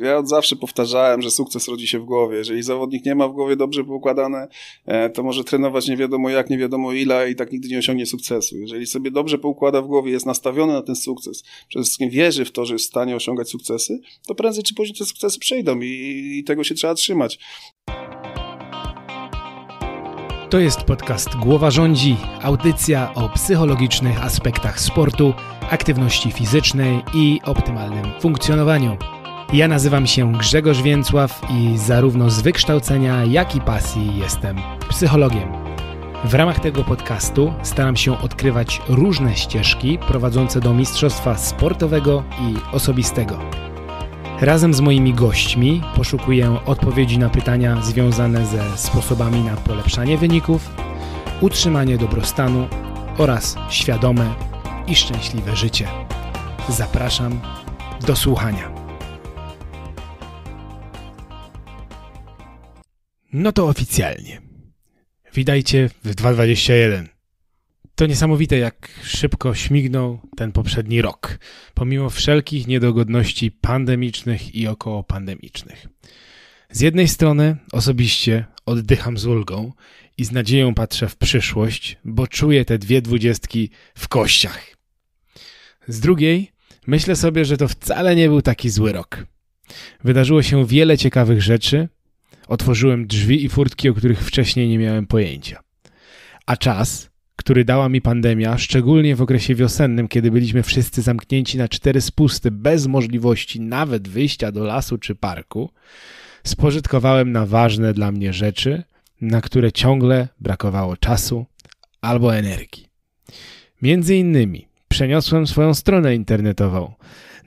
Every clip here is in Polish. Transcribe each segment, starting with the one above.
Ja od zawsze powtarzałem, że sukces rodzi się w głowie. Jeżeli zawodnik nie ma w głowie dobrze poukładane, e, to może trenować nie wiadomo jak, nie wiadomo ile i tak nigdy nie osiągnie sukcesu. Jeżeli sobie dobrze poukłada w głowie, jest nastawiony na ten sukces, przede wszystkim wierzy w to, że jest w stanie osiągać sukcesy, to prędzej czy później te sukcesy przyjdą i, i tego się trzeba trzymać. To jest podcast Głowa Rządzi, audycja o psychologicznych aspektach sportu, aktywności fizycznej i optymalnym funkcjonowaniu. Ja nazywam się Grzegorz Więcław i zarówno z wykształcenia, jak i pasji jestem psychologiem. W ramach tego podcastu staram się odkrywać różne ścieżki prowadzące do mistrzostwa sportowego i osobistego. Razem z moimi gośćmi poszukuję odpowiedzi na pytania związane ze sposobami na polepszanie wyników, utrzymanie dobrostanu oraz świadome i szczęśliwe życie. Zapraszam do słuchania. No to oficjalnie. Witajcie w 2021. To niesamowite, jak szybko śmignął ten poprzedni rok, pomimo wszelkich niedogodności pandemicznych i okołopandemicznych. Z jednej strony osobiście oddycham z ulgą i z nadzieją patrzę w przyszłość, bo czuję te dwie dwudziestki w kościach. Z drugiej myślę sobie, że to wcale nie był taki zły rok. Wydarzyło się wiele ciekawych rzeczy – Otworzyłem drzwi i furtki, o których wcześniej nie miałem pojęcia. A czas, który dała mi pandemia, szczególnie w okresie wiosennym, kiedy byliśmy wszyscy zamknięci na cztery spusty bez możliwości nawet wyjścia do lasu czy parku, spożytkowałem na ważne dla mnie rzeczy, na które ciągle brakowało czasu albo energii. Między innymi przeniosłem swoją stronę internetową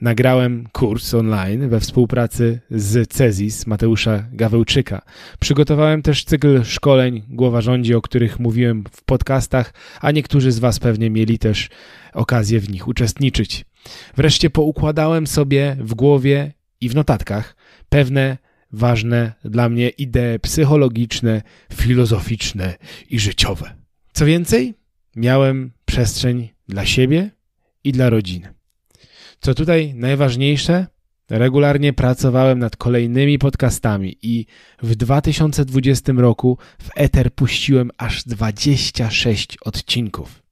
nagrałem kurs online we współpracy z Cezis Mateusza Gawełczyka. Przygotowałem też cykl szkoleń Głowa Rządzi, o których mówiłem w podcastach, a niektórzy z Was pewnie mieli też okazję w nich uczestniczyć. Wreszcie poukładałem sobie w głowie i w notatkach pewne ważne dla mnie idee psychologiczne, filozoficzne i życiowe. Co więcej, miałem przestrzeń dla siebie i dla rodziny. Co tutaj najważniejsze, regularnie pracowałem nad kolejnymi podcastami i w 2020 roku w Ether puściłem aż 26 odcinków.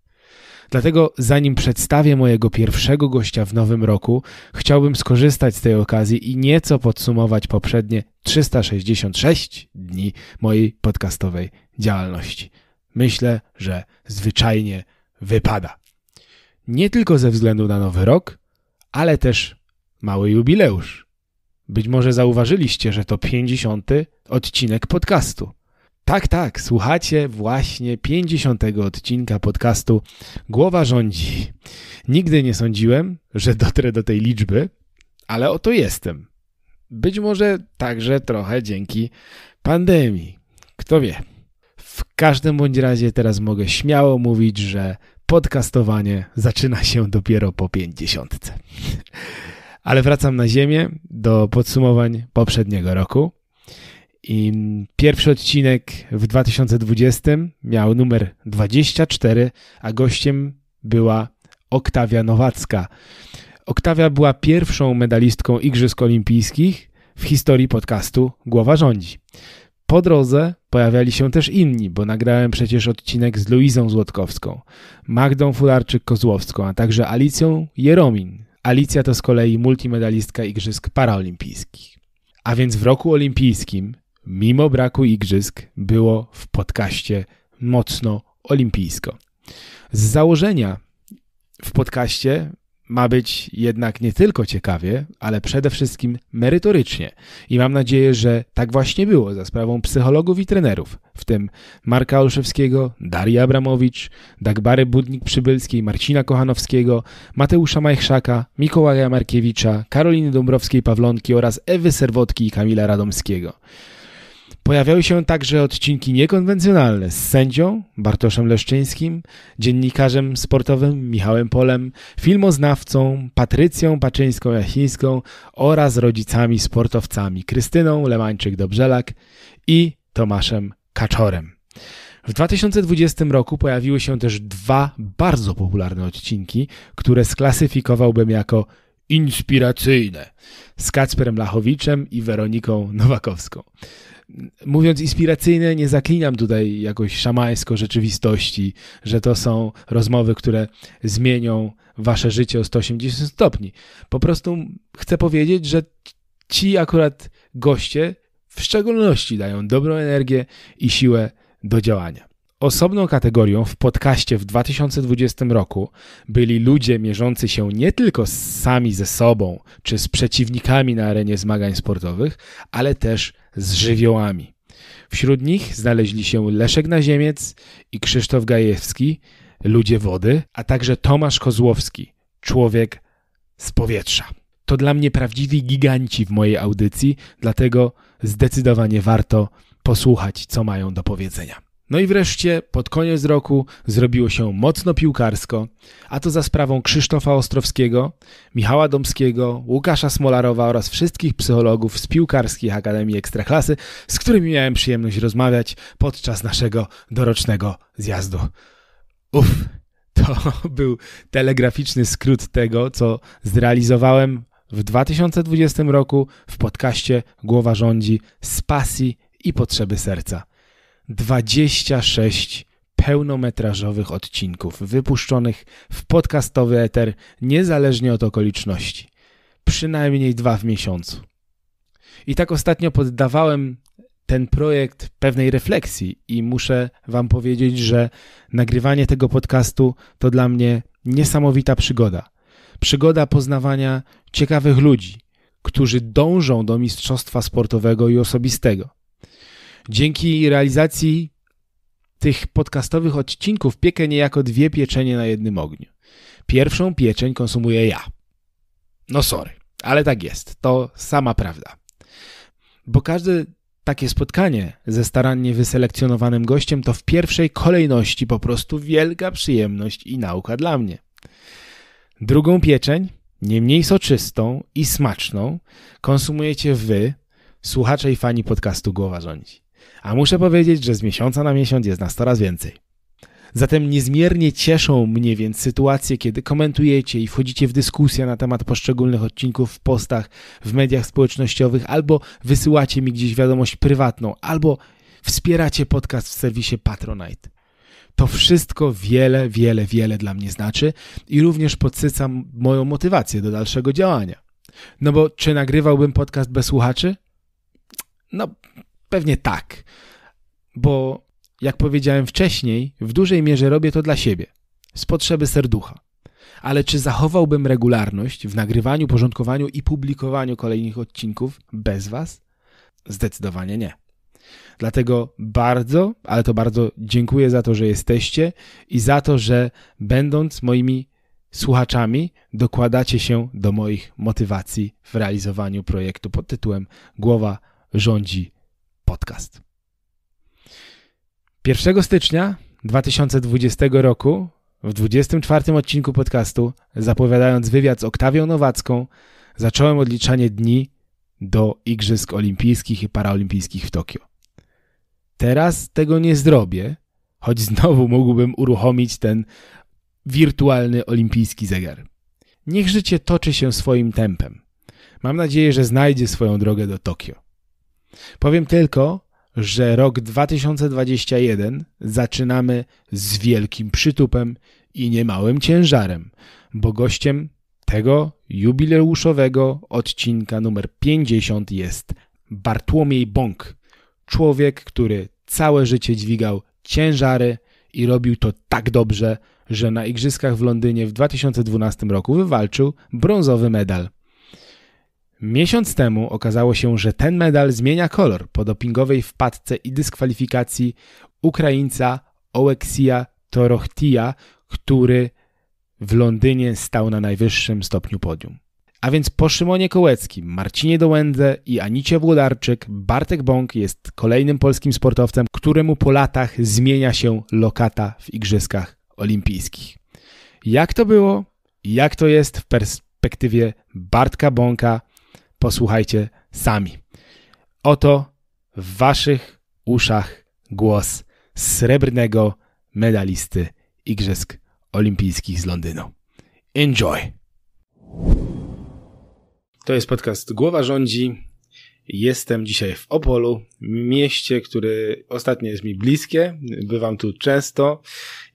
Dlatego zanim przedstawię mojego pierwszego gościa w nowym roku, chciałbym skorzystać z tej okazji i nieco podsumować poprzednie 366 dni mojej podcastowej działalności. Myślę, że zwyczajnie wypada. Nie tylko ze względu na nowy rok, ale też mały jubileusz. Być może zauważyliście, że to 50. odcinek podcastu. Tak, tak, słuchacie właśnie 50. odcinka podcastu Głowa rządzi. Nigdy nie sądziłem, że dotrę do tej liczby, ale oto jestem. Być może także trochę dzięki pandemii. Kto wie. W każdym bądź razie teraz mogę śmiało mówić, że podcastowanie zaczyna się dopiero po pięćdziesiątce. Ale wracam na ziemię do podsumowań poprzedniego roku. I pierwszy odcinek w 2020 miał numer 24, a gościem była Oktawia Nowacka. Oktawia była pierwszą medalistką Igrzysk Olimpijskich w historii podcastu Głowa Rządzi. Po drodze Pojawiali się też inni, bo nagrałem przecież odcinek z Luizą Złotkowską, Magdą Fularczyk-Kozłowską, a także Alicją Jeromin. Alicja to z kolei multimedalistka Igrzysk Paraolimpijskich. A więc w roku olimpijskim, mimo braku igrzysk, było w podcaście mocno olimpijsko. Z założenia w podcaście ma być jednak nie tylko ciekawie, ale przede wszystkim merytorycznie. I mam nadzieję, że tak właśnie było za sprawą psychologów i trenerów, w tym Marka Olszewskiego, Darii Abramowicz, Dagbary Budnik-Przybylskiej, Marcina Kochanowskiego, Mateusza Majchrzaka, Mikołaja Markiewicza, Karoliny Dąbrowskiej-Pawlonki oraz Ewy Serwotki i Kamila Radomskiego. Pojawiały się także odcinki niekonwencjonalne z sędzią Bartoszem Leszczyńskim, dziennikarzem sportowym Michałem Polem, filmoznawcą Patrycją Paczyńską-Jachińską oraz rodzicami sportowcami Krystyną Lemańczyk-Dobrzelak i Tomaszem Kaczorem. W 2020 roku pojawiły się też dwa bardzo popularne odcinki, które sklasyfikowałbym jako inspiracyjne z Kacperem Lachowiczem i Weroniką Nowakowską mówiąc inspiracyjne, nie zaklinam tutaj jakoś szamańsko rzeczywistości, że to są rozmowy, które zmienią wasze życie o 180 stopni. Po prostu chcę powiedzieć, że ci akurat goście w szczególności dają dobrą energię i siłę do działania. Osobną kategorią w podcaście w 2020 roku byli ludzie mierzący się nie tylko sami ze sobą czy z przeciwnikami na arenie zmagań sportowych, ale też z żywiołami. Wśród nich znaleźli się Leszek Naziemiec i Krzysztof Gajewski, ludzie wody, a także Tomasz Kozłowski, człowiek z powietrza. To dla mnie prawdziwi giganci w mojej audycji, dlatego zdecydowanie warto posłuchać, co mają do powiedzenia. No i wreszcie pod koniec roku zrobiło się mocno piłkarsko, a to za sprawą Krzysztofa Ostrowskiego, Michała Domskiego, Łukasza Smolarowa oraz wszystkich psychologów z piłkarskich Akademii Ekstraklasy, z którymi miałem przyjemność rozmawiać podczas naszego dorocznego zjazdu. Uff, to był telegraficzny skrót tego, co zrealizowałem w 2020 roku w podcaście Głowa rządzi z pasji i potrzeby serca. 26 pełnometrażowych odcinków wypuszczonych w podcastowy eter niezależnie od okoliczności. Przynajmniej dwa w miesiącu. I tak ostatnio poddawałem ten projekt pewnej refleksji i muszę Wam powiedzieć, że nagrywanie tego podcastu to dla mnie niesamowita przygoda. Przygoda poznawania ciekawych ludzi, którzy dążą do mistrzostwa sportowego i osobistego. Dzięki realizacji tych podcastowych odcinków piekę niejako dwie pieczenie na jednym ogniu. Pierwszą pieczeń konsumuję ja. No sorry, ale tak jest. To sama prawda. Bo każde takie spotkanie ze starannie wyselekcjonowanym gościem to w pierwszej kolejności po prostu wielka przyjemność i nauka dla mnie. Drugą pieczeń, nie mniej soczystą i smaczną, konsumujecie wy, słuchacze i fani podcastu Głowa Rządzi a muszę powiedzieć, że z miesiąca na miesiąc jest nas coraz więcej. Zatem niezmiernie cieszą mnie więc sytuacje, kiedy komentujecie i wchodzicie w dyskusję na temat poszczególnych odcinków w postach, w mediach społecznościowych, albo wysyłacie mi gdzieś wiadomość prywatną, albo wspieracie podcast w serwisie Patronite. To wszystko wiele, wiele, wiele dla mnie znaczy i również podsyca moją motywację do dalszego działania. No bo czy nagrywałbym podcast bez słuchaczy? No, Pewnie tak, bo jak powiedziałem wcześniej, w dużej mierze robię to dla siebie, z potrzeby serducha. Ale czy zachowałbym regularność w nagrywaniu, porządkowaniu i publikowaniu kolejnych odcinków bez Was? Zdecydowanie nie. Dlatego bardzo, ale to bardzo dziękuję za to, że jesteście i za to, że będąc moimi słuchaczami, dokładacie się do moich motywacji w realizowaniu projektu pod tytułem Głowa rządzi podcast. 1 stycznia 2020 roku w 24 odcinku podcastu, zapowiadając wywiad z Oktawią Nowacką, zacząłem odliczanie dni do Igrzysk Olimpijskich i Paraolimpijskich w Tokio. Teraz tego nie zrobię, choć znowu mógłbym uruchomić ten wirtualny olimpijski zegar. Niech życie toczy się swoim tempem. Mam nadzieję, że znajdzie swoją drogę do Tokio. Powiem tylko, że rok 2021 zaczynamy z wielkim przytupem i niemałym ciężarem, bo gościem tego jubileuszowego odcinka numer 50 jest Bartłomiej Bąk, człowiek, który całe życie dźwigał ciężary i robił to tak dobrze, że na igrzyskach w Londynie w 2012 roku wywalczył brązowy medal. Miesiąc temu okazało się, że ten medal zmienia kolor po dopingowej wpadce i dyskwalifikacji Ukraińca Ołeksia Torochtia, który w Londynie stał na najwyższym stopniu podium. A więc po Szymonie Kołeckim, Marcinie Dołędze i Anicie Włodarczyk, Bartek Bąk jest kolejnym polskim sportowcem, któremu po latach zmienia się lokata w Igrzyskach Olimpijskich. Jak to było? Jak to jest w perspektywie Bartka Bąka? posłuchajcie sami. Oto w waszych uszach głos srebrnego medalisty Igrzysk Olimpijskich z Londynu. Enjoy! To jest podcast Głowa Rządzi. Jestem dzisiaj w Opolu, mieście, które ostatnio jest mi bliskie. Bywam tu często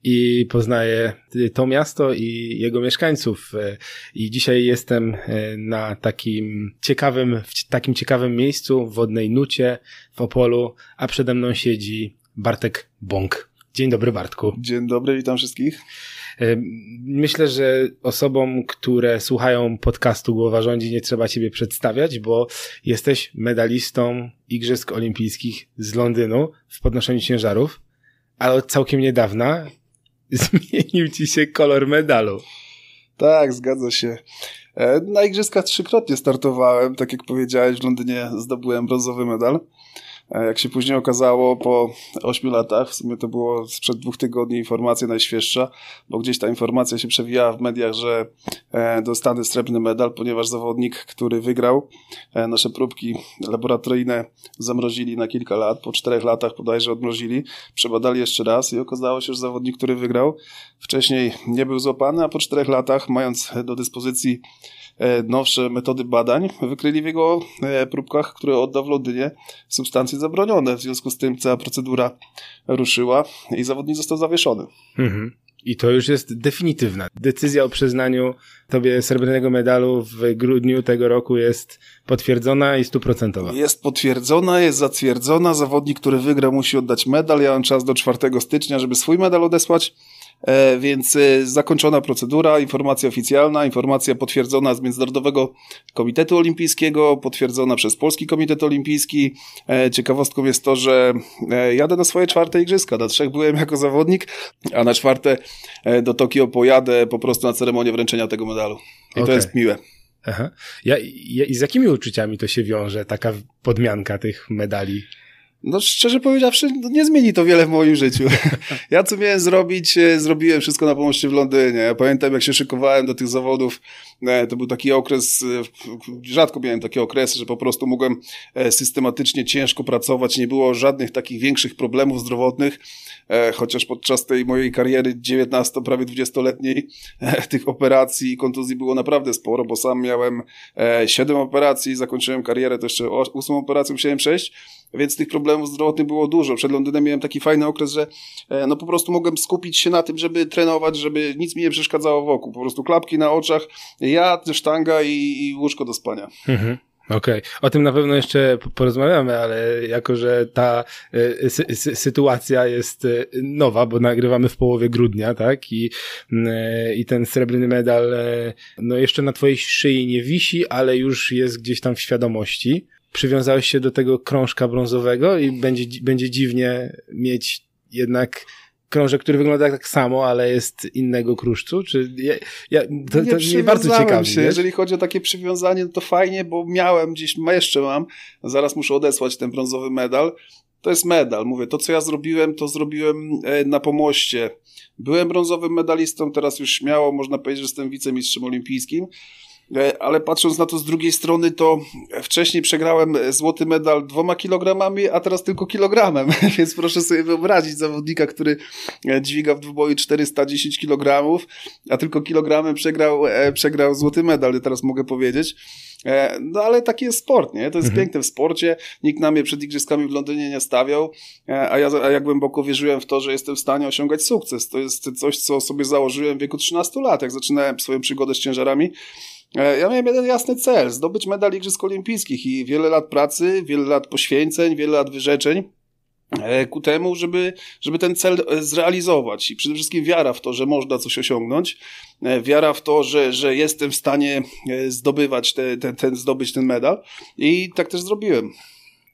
i poznaję to miasto i jego mieszkańców. E, I dzisiaj jestem e, na takim ciekawym, w takim ciekawym miejscu, w wodnej nucie w Opolu, a przede mną siedzi Bartek Bąk. Dzień dobry, Bartku. Dzień dobry, witam wszystkich. Myślę, że osobom, które słuchają podcastu Głowa Rządzi nie trzeba ciebie przedstawiać, bo jesteś medalistą Igrzysk Olimpijskich z Londynu w podnoszeniu ciężarów, ale od całkiem niedawna zmienił ci się kolor medalu. Tak, zgadza się. E, na igrzyskach trzykrotnie startowałem, tak jak powiedziałeś, w Londynie zdobyłem brązowy medal. E, jak się później okazało, po 8 latach, w sumie to było sprzed dwóch tygodni informacja najświeższa, bo gdzieś ta informacja się przewijała w mediach, że e, dostanę srebrny medal, ponieważ zawodnik, który wygrał, e, nasze próbki laboratoryjne zamrozili na kilka lat, po czterech latach bodajże odmrozili, przebadali jeszcze raz i okazało się, że zawodnik, który wygrał, wcześniej nie był złapany, a po czterech latach, mając do dyspozycji E, nowsze metody badań, wykryli w jego e, próbkach, które oddał w Londynie, substancje zabronione. W związku z tym cała procedura ruszyła i zawodnik został zawieszony. Mhm. I to już jest definitywna. Decyzja o przyznaniu tobie srebrnego medalu w grudniu tego roku jest potwierdzona i stuprocentowa. Jest potwierdzona, jest zatwierdzona. Zawodnik, który wygra, musi oddać medal. Ja mam czas do 4 stycznia, żeby swój medal odesłać. E, więc e, zakończona procedura, informacja oficjalna, informacja potwierdzona z Międzynarodowego Komitetu Olimpijskiego, potwierdzona przez Polski Komitet Olimpijski. E, ciekawostką jest to, że jadę na swoje czwarte igrzyska. Na trzech byłem jako zawodnik, a na czwarte do Tokio pojadę po prostu na ceremonię wręczenia tego medalu. I okay. to jest miłe. Aha. Ja, ja, I z jakimi uczuciami to się wiąże, taka podmianka tych medali? No szczerze powiedziawszy, no nie zmieni to wiele w moim życiu. Ja co miałem zrobić, e, zrobiłem wszystko na pomocy w Londynie. Ja pamiętam jak się szykowałem do tych zawodów, e, to był taki okres, e, rzadko miałem takie okresy, że po prostu mogłem systematycznie ciężko pracować, nie było żadnych takich większych problemów zdrowotnych, chociaż podczas tej mojej kariery 19, prawie 20-letniej tych operacji i kontuzji było naprawdę sporo, bo sam miałem 7 operacji, zakończyłem karierę to jeszcze 8 operacji musiałem przejść, więc tych problemów zdrowotnych było dużo. Przed Londynem miałem taki fajny okres, że e, no po prostu mogłem skupić się na tym, żeby trenować, żeby nic mi nie przeszkadzało wokół. Po prostu klapki na oczach, ja, sztanga i, i łóżko do spania. Mhm. Okej, okay. o tym na pewno jeszcze porozmawiamy, ale jako, że ta e, sy sy sytuacja jest e, nowa, bo nagrywamy w połowie grudnia, tak? I, I ten srebrny medal, no jeszcze na twojej szyi nie wisi, ale już jest gdzieś tam w świadomości przywiązałeś się do tego krążka brązowego i będzie, będzie dziwnie mieć jednak krążek, który wygląda tak samo, ale jest innego kruszcu? Czy ja, ja, to, nie to bardzo ciekawi. Się, wiesz? jeżeli chodzi o takie przywiązanie, no to fajnie, bo miałem gdzieś, jeszcze mam, zaraz muszę odesłać ten brązowy medal. To jest medal, mówię, to co ja zrobiłem, to zrobiłem e, na pomoście. Byłem brązowym medalistą, teraz już śmiało można powiedzieć, że jestem wicemistrzem olimpijskim. E, ale patrząc na to z drugiej strony, to wcześniej przegrałem złoty medal dwoma kilogramami, a teraz tylko kilogramem, więc proszę sobie wyobrazić zawodnika, który e, dźwiga w dwuboju 410 kilogramów, a tylko kilogramem przegrał, e, przegrał złoty medal, teraz mogę powiedzieć. No ale taki jest sport, nie? To jest mhm. piękne w sporcie. Nikt na mnie przed igrzyskami w Londynie nie stawiał, a ja, a ja głęboko wierzyłem w to, że jestem w stanie osiągać sukces. To jest coś, co sobie założyłem w wieku 13 lat, jak zaczynałem swoją przygodę z ciężarami. E, ja miałem jeden jasny cel, zdobyć medal Igrzysk Olimpijskich i wiele lat pracy, wiele lat poświęceń, wiele lat wyrzeczeń e, ku temu, żeby, żeby ten cel e, zrealizować. I przede wszystkim wiara w to, że można coś osiągnąć, wiara w to, że, że jestem w stanie zdobywać te, ten, ten, zdobyć ten medal. I tak też zrobiłem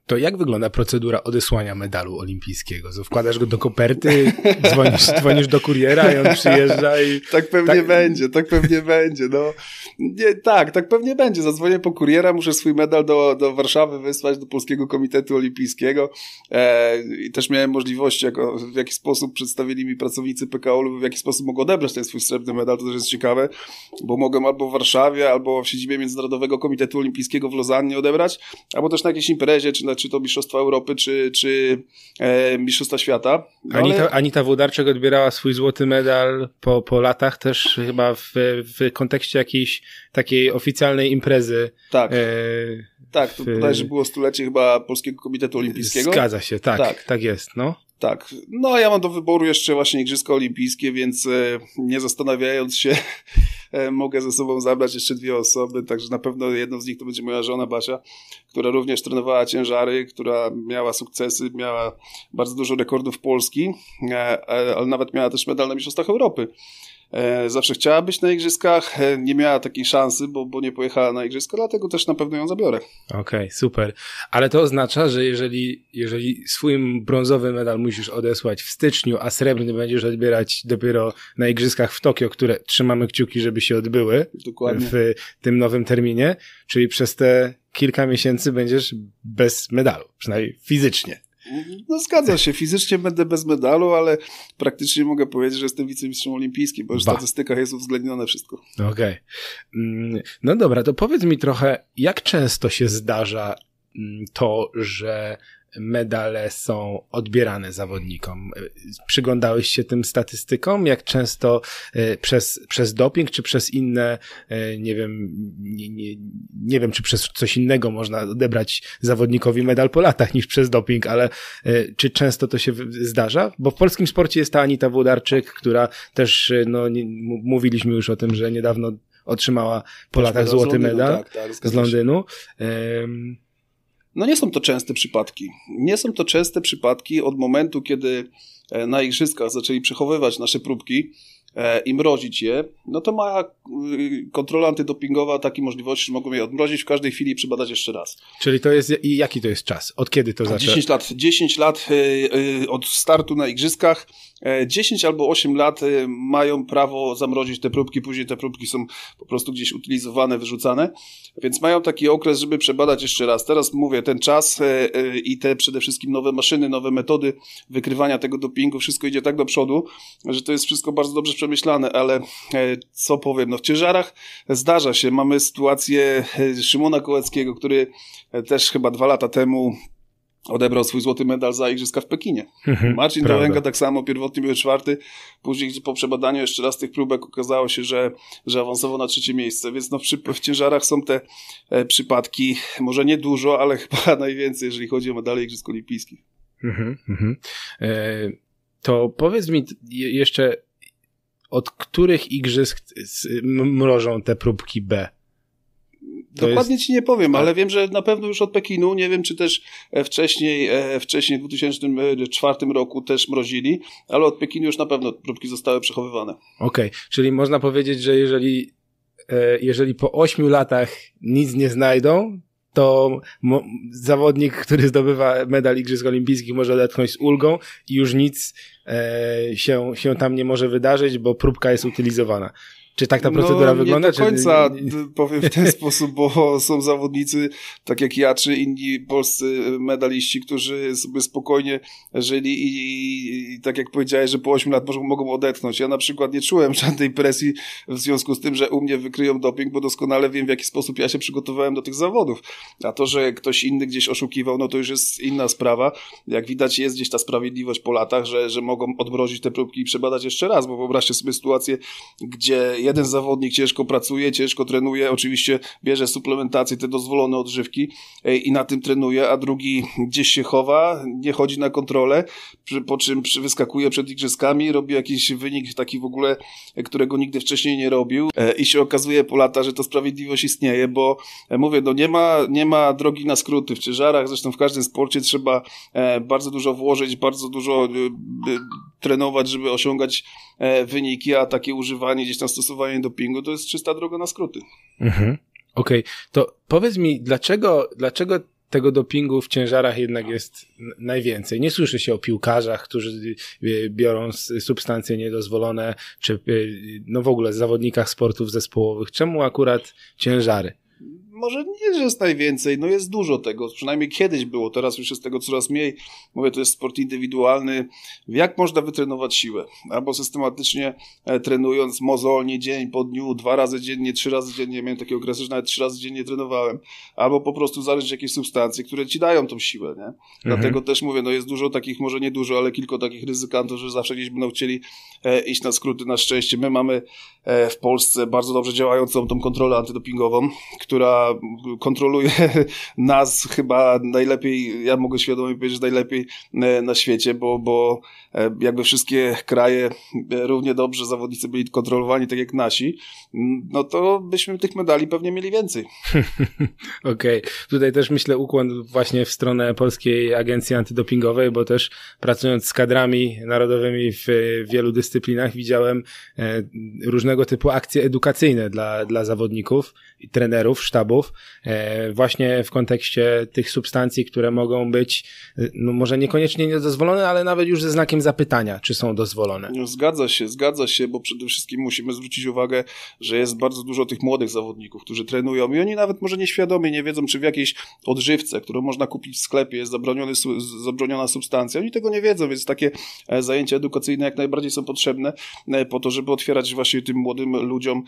to jak wygląda procedura odesłania medalu olimpijskiego? wkładasz go do koperty, dzwonisz, dzwonisz do kuriera i on przyjeżdża i... Tak pewnie tak... będzie, tak pewnie będzie, no. Nie, tak, tak pewnie będzie. Zadzwonię po kuriera, muszę swój medal do, do Warszawy wysłać, do Polskiego Komitetu Olimpijskiego e, i też miałem możliwość, jako, w jaki sposób przedstawili mi pracownicy PKO, w jaki sposób mogę odebrać ten swój srebrny medal, to też jest ciekawe, bo mogłem albo w Warszawie, albo w siedzibie Międzynarodowego Komitetu Olimpijskiego w Lozannie odebrać, albo też na jakiejś imprezie, czy na czy to Mistrzostwa Europy, czy, czy e, Mistrzostwa Świata. No, Anita, ale... Anita Włodarczyk odbierała swój złoty medal po, po latach też chyba w, w kontekście jakiejś takiej oficjalnej imprezy. Tak. E, tak, to w... bodajże było stulecie chyba Polskiego Komitetu Olimpijskiego. Zgadza się, tak, tak, tak jest, no. Tak, no a ja mam do wyboru jeszcze właśnie Igrzyska Olimpijskie, więc e, nie zastanawiając się, e, mogę ze sobą zabrać jeszcze dwie osoby, także na pewno jedną z nich to będzie moja żona Basia, która również trenowała ciężary, która miała sukcesy, miała bardzo dużo rekordów Polski, e, ale nawet miała też medal na Mistrzostwach Europy. E, zawsze chciała być na igrzyskach, e, nie miała takiej szansy, bo, bo nie pojechała na igrzyska, dlatego też na pewno ją zabiorę. Okej, okay, super. Ale to oznacza, że jeżeli, jeżeli swój brązowy medal musisz odesłać w styczniu, a srebrny będziesz odbierać dopiero na igrzyskach w Tokio, które trzymamy kciuki, żeby się odbyły Dokładnie. w tym nowym terminie, czyli przez te kilka miesięcy będziesz bez medalu, przynajmniej fizycznie. Mhm. No zgadza się, fizycznie będę bez medalu, ale praktycznie mogę powiedzieć, że jestem wicemistrzem olimpijskim, bo już w statystykach jest uwzględnione wszystko. Okej. Okay. Mm, no dobra, to powiedz mi trochę, jak często się zdarza mm, to, że medale są odbierane zawodnikom. Przyglądałeś się tym statystykom? Jak często e, przez, przez doping, czy przez inne, e, nie wiem, nie, nie, nie wiem, czy przez coś innego można odebrać zawodnikowi medal po latach niż przez doping, ale e, czy często to się zdarza? Bo w polskim sporcie jest ta Anita Włodarczyk, która też, no, nie, mówiliśmy już o tym, że niedawno otrzymała po latach złoty Londynu, medal tak, tak, z Londynu. No nie są to częste przypadki. Nie są to częste przypadki od momentu, kiedy e, na igrzyskach zaczęli przechowywać nasze próbki E, i mrozić je, no to ma e, kontrola antydopingowa takie możliwości, że mogą je odmrozić w każdej chwili i przebadać jeszcze raz. Czyli to jest, i jaki to jest czas? Od kiedy to zaczęło? 10 lat, 10 lat e, od startu na igrzyskach, 10 albo 8 lat mają prawo zamrozić te próbki, później te próbki są po prostu gdzieś utylizowane, wyrzucane, więc mają taki okres, żeby przebadać jeszcze raz. Teraz mówię, ten czas i te przede wszystkim nowe maszyny, nowe metody wykrywania tego dopingu, wszystko idzie tak do przodu, że to jest wszystko bardzo dobrze przemyślane, ale e, co powiem, no w ciężarach zdarza się. Mamy sytuację e, Szymona Kołeckiego, który e, też chyba dwa lata temu odebrał swój złoty medal za igrzyska w Pekinie. Mhm, Marcin Dolenka tak samo, pierwotnie był czwarty, później po przebadaniu jeszcze raz tych próbek okazało się, że, że awansował na trzecie miejsce, więc no w, w ciężarach są te e, przypadki, może nie dużo, ale chyba najwięcej, jeżeli chodzi o medale igrzysk olimpijskich. Mhm, mhm. to powiedz mi jeszcze od których igrzysk mrożą te próbki B? To Dokładnie jest... ci nie powiem, ale wiem, że na pewno już od Pekinu, nie wiem czy też e, wcześniej, e, wcześniej w 2004 roku też mrozili, ale od Pekinu już na pewno próbki zostały przechowywane. Okej, okay. czyli można powiedzieć, że jeżeli, e, jeżeli po 8 latach nic nie znajdą, to zawodnik, który zdobywa medal Igrzysk Olimpijskich może odetchnąć z ulgą i już nic e, się, się tam nie może wydarzyć, bo próbka jest utylizowana. Czy tak ta no, procedura no, wygląda? Nie do końca czy... powiem w ten sposób, bo są zawodnicy, tak jak ja, czy inni polscy medaliści, którzy sobie spokojnie żyli i, i, i tak jak powiedziałeś, że po 8 lat może, mogą odetchnąć. Ja na przykład nie czułem żadnej presji w związku z tym, że u mnie wykryją doping, bo doskonale wiem, w jaki sposób ja się przygotowałem do tych zawodów. A to, że ktoś inny gdzieś oszukiwał, no to już jest inna sprawa. Jak widać, jest gdzieś ta sprawiedliwość po latach, że, że mogą odmrozić te próbki i przebadać jeszcze raz, bo wyobraźcie sobie sytuację, gdzie jeden zawodnik ciężko pracuje, ciężko trenuje, oczywiście bierze suplementację, te dozwolone odżywki e, i na tym trenuje, a drugi gdzieś się chowa, nie chodzi na kontrolę, po czym wyskakuje przed igrzyskami, robi jakiś wynik taki w ogóle, e, którego nigdy wcześniej nie robił e, i się okazuje po lata, że to sprawiedliwość istnieje, bo mówię, no nie ma, nie ma drogi na skróty w ciężarach, zresztą w każdym sporcie trzeba bardzo dużo włożyć, bardzo dużo trenować, żeby osiągać wyniki, a takie używanie gdzieś tam stosowanie stosowanie dopingu to jest czysta droga na skróty. Mhm. Okej, okay. to powiedz mi, dlaczego, dlaczego tego dopingu w ciężarach jednak no. jest najwięcej. Nie słyszy się o piłkarzach, którzy biorą substancje niedozwolone, czy y, no w ogóle zawodnikach sportów zespołowych. Czemu akurat ciężary? może nie, że jest najwięcej, no jest dużo tego, przynajmniej kiedyś było, teraz już jest tego coraz mniej. Mówię, to jest sport indywidualny. Jak można wytrenować siłę? Albo systematycznie e, trenując mozolnie dzień po dniu, dwa razy dziennie, trzy razy dziennie, miałem takie okresy, że nawet trzy razy dziennie trenowałem. Albo po prostu zależeć jakieś substancje, które ci dają tą siłę, nie? Mhm. Dlatego też mówię, no jest dużo takich, może nie dużo, ale kilku takich ryzykantów, że zawsze gdzieś będą chcieli e, iść na skróty. Na szczęście my mamy e, w Polsce bardzo dobrze działającą tą kontrolę antydopingową, która kontroluje nas chyba najlepiej, ja mogę świadomie powiedzieć, najlepiej e, na świecie, bo, bo e, jakby wszystkie kraje e, równie dobrze zawodnicy byli kontrolowani tak jak nasi, no to byśmy tych medali pewnie mieli więcej. Okej. Okay. Tutaj też myślę ukłon właśnie w stronę Polskiej Agencji Antydopingowej, bo też pracując z kadrami narodowymi w wielu dyscyplinach widziałem różnego typu akcje edukacyjne dla, dla zawodników i trenerów sztabu E, właśnie w kontekście tych substancji, które mogą być, e, no może niekoniecznie niedozwolone, ale nawet już ze znakiem zapytania, czy są dozwolone. No, zgadza się, zgadza się, bo przede wszystkim musimy zwrócić uwagę, że jest bardzo dużo tych młodych zawodników, którzy trenują i oni nawet może nieświadomie nie wiedzą, czy w jakiejś odżywce, którą można kupić w sklepie, jest zabroniony, zabroniona substancja. Oni tego nie wiedzą, więc takie e, zajęcia edukacyjne jak najbardziej są potrzebne po to, żeby otwierać właśnie tym młodym ludziom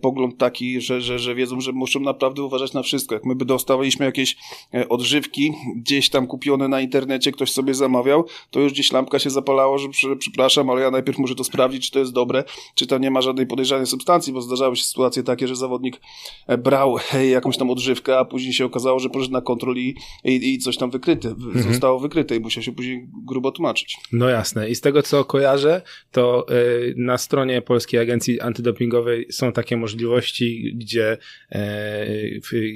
pogląd taki, że, że, że wiedzą, że muszą na naprawdę uważać na wszystko. Jak my by dostawaliśmy jakieś e, odżywki gdzieś tam kupione na internecie, ktoś sobie zamawiał, to już gdzieś lampka się zapalała, że przepraszam, ale ja najpierw muszę to sprawdzić, czy to jest dobre, czy tam nie ma żadnej podejrzanej substancji, bo zdarzały się sytuacje takie, że zawodnik e, brał jakąś tam odżywkę, a później się okazało, że poszedł na kontroli i, i, coś tam wykryte, mhm. zostało wykryte i musiał się później grubo tłumaczyć. No jasne. I z tego, co kojarzę, to yy, na stronie Polskiej Agencji Antydopingowej są takie możliwości, gdzie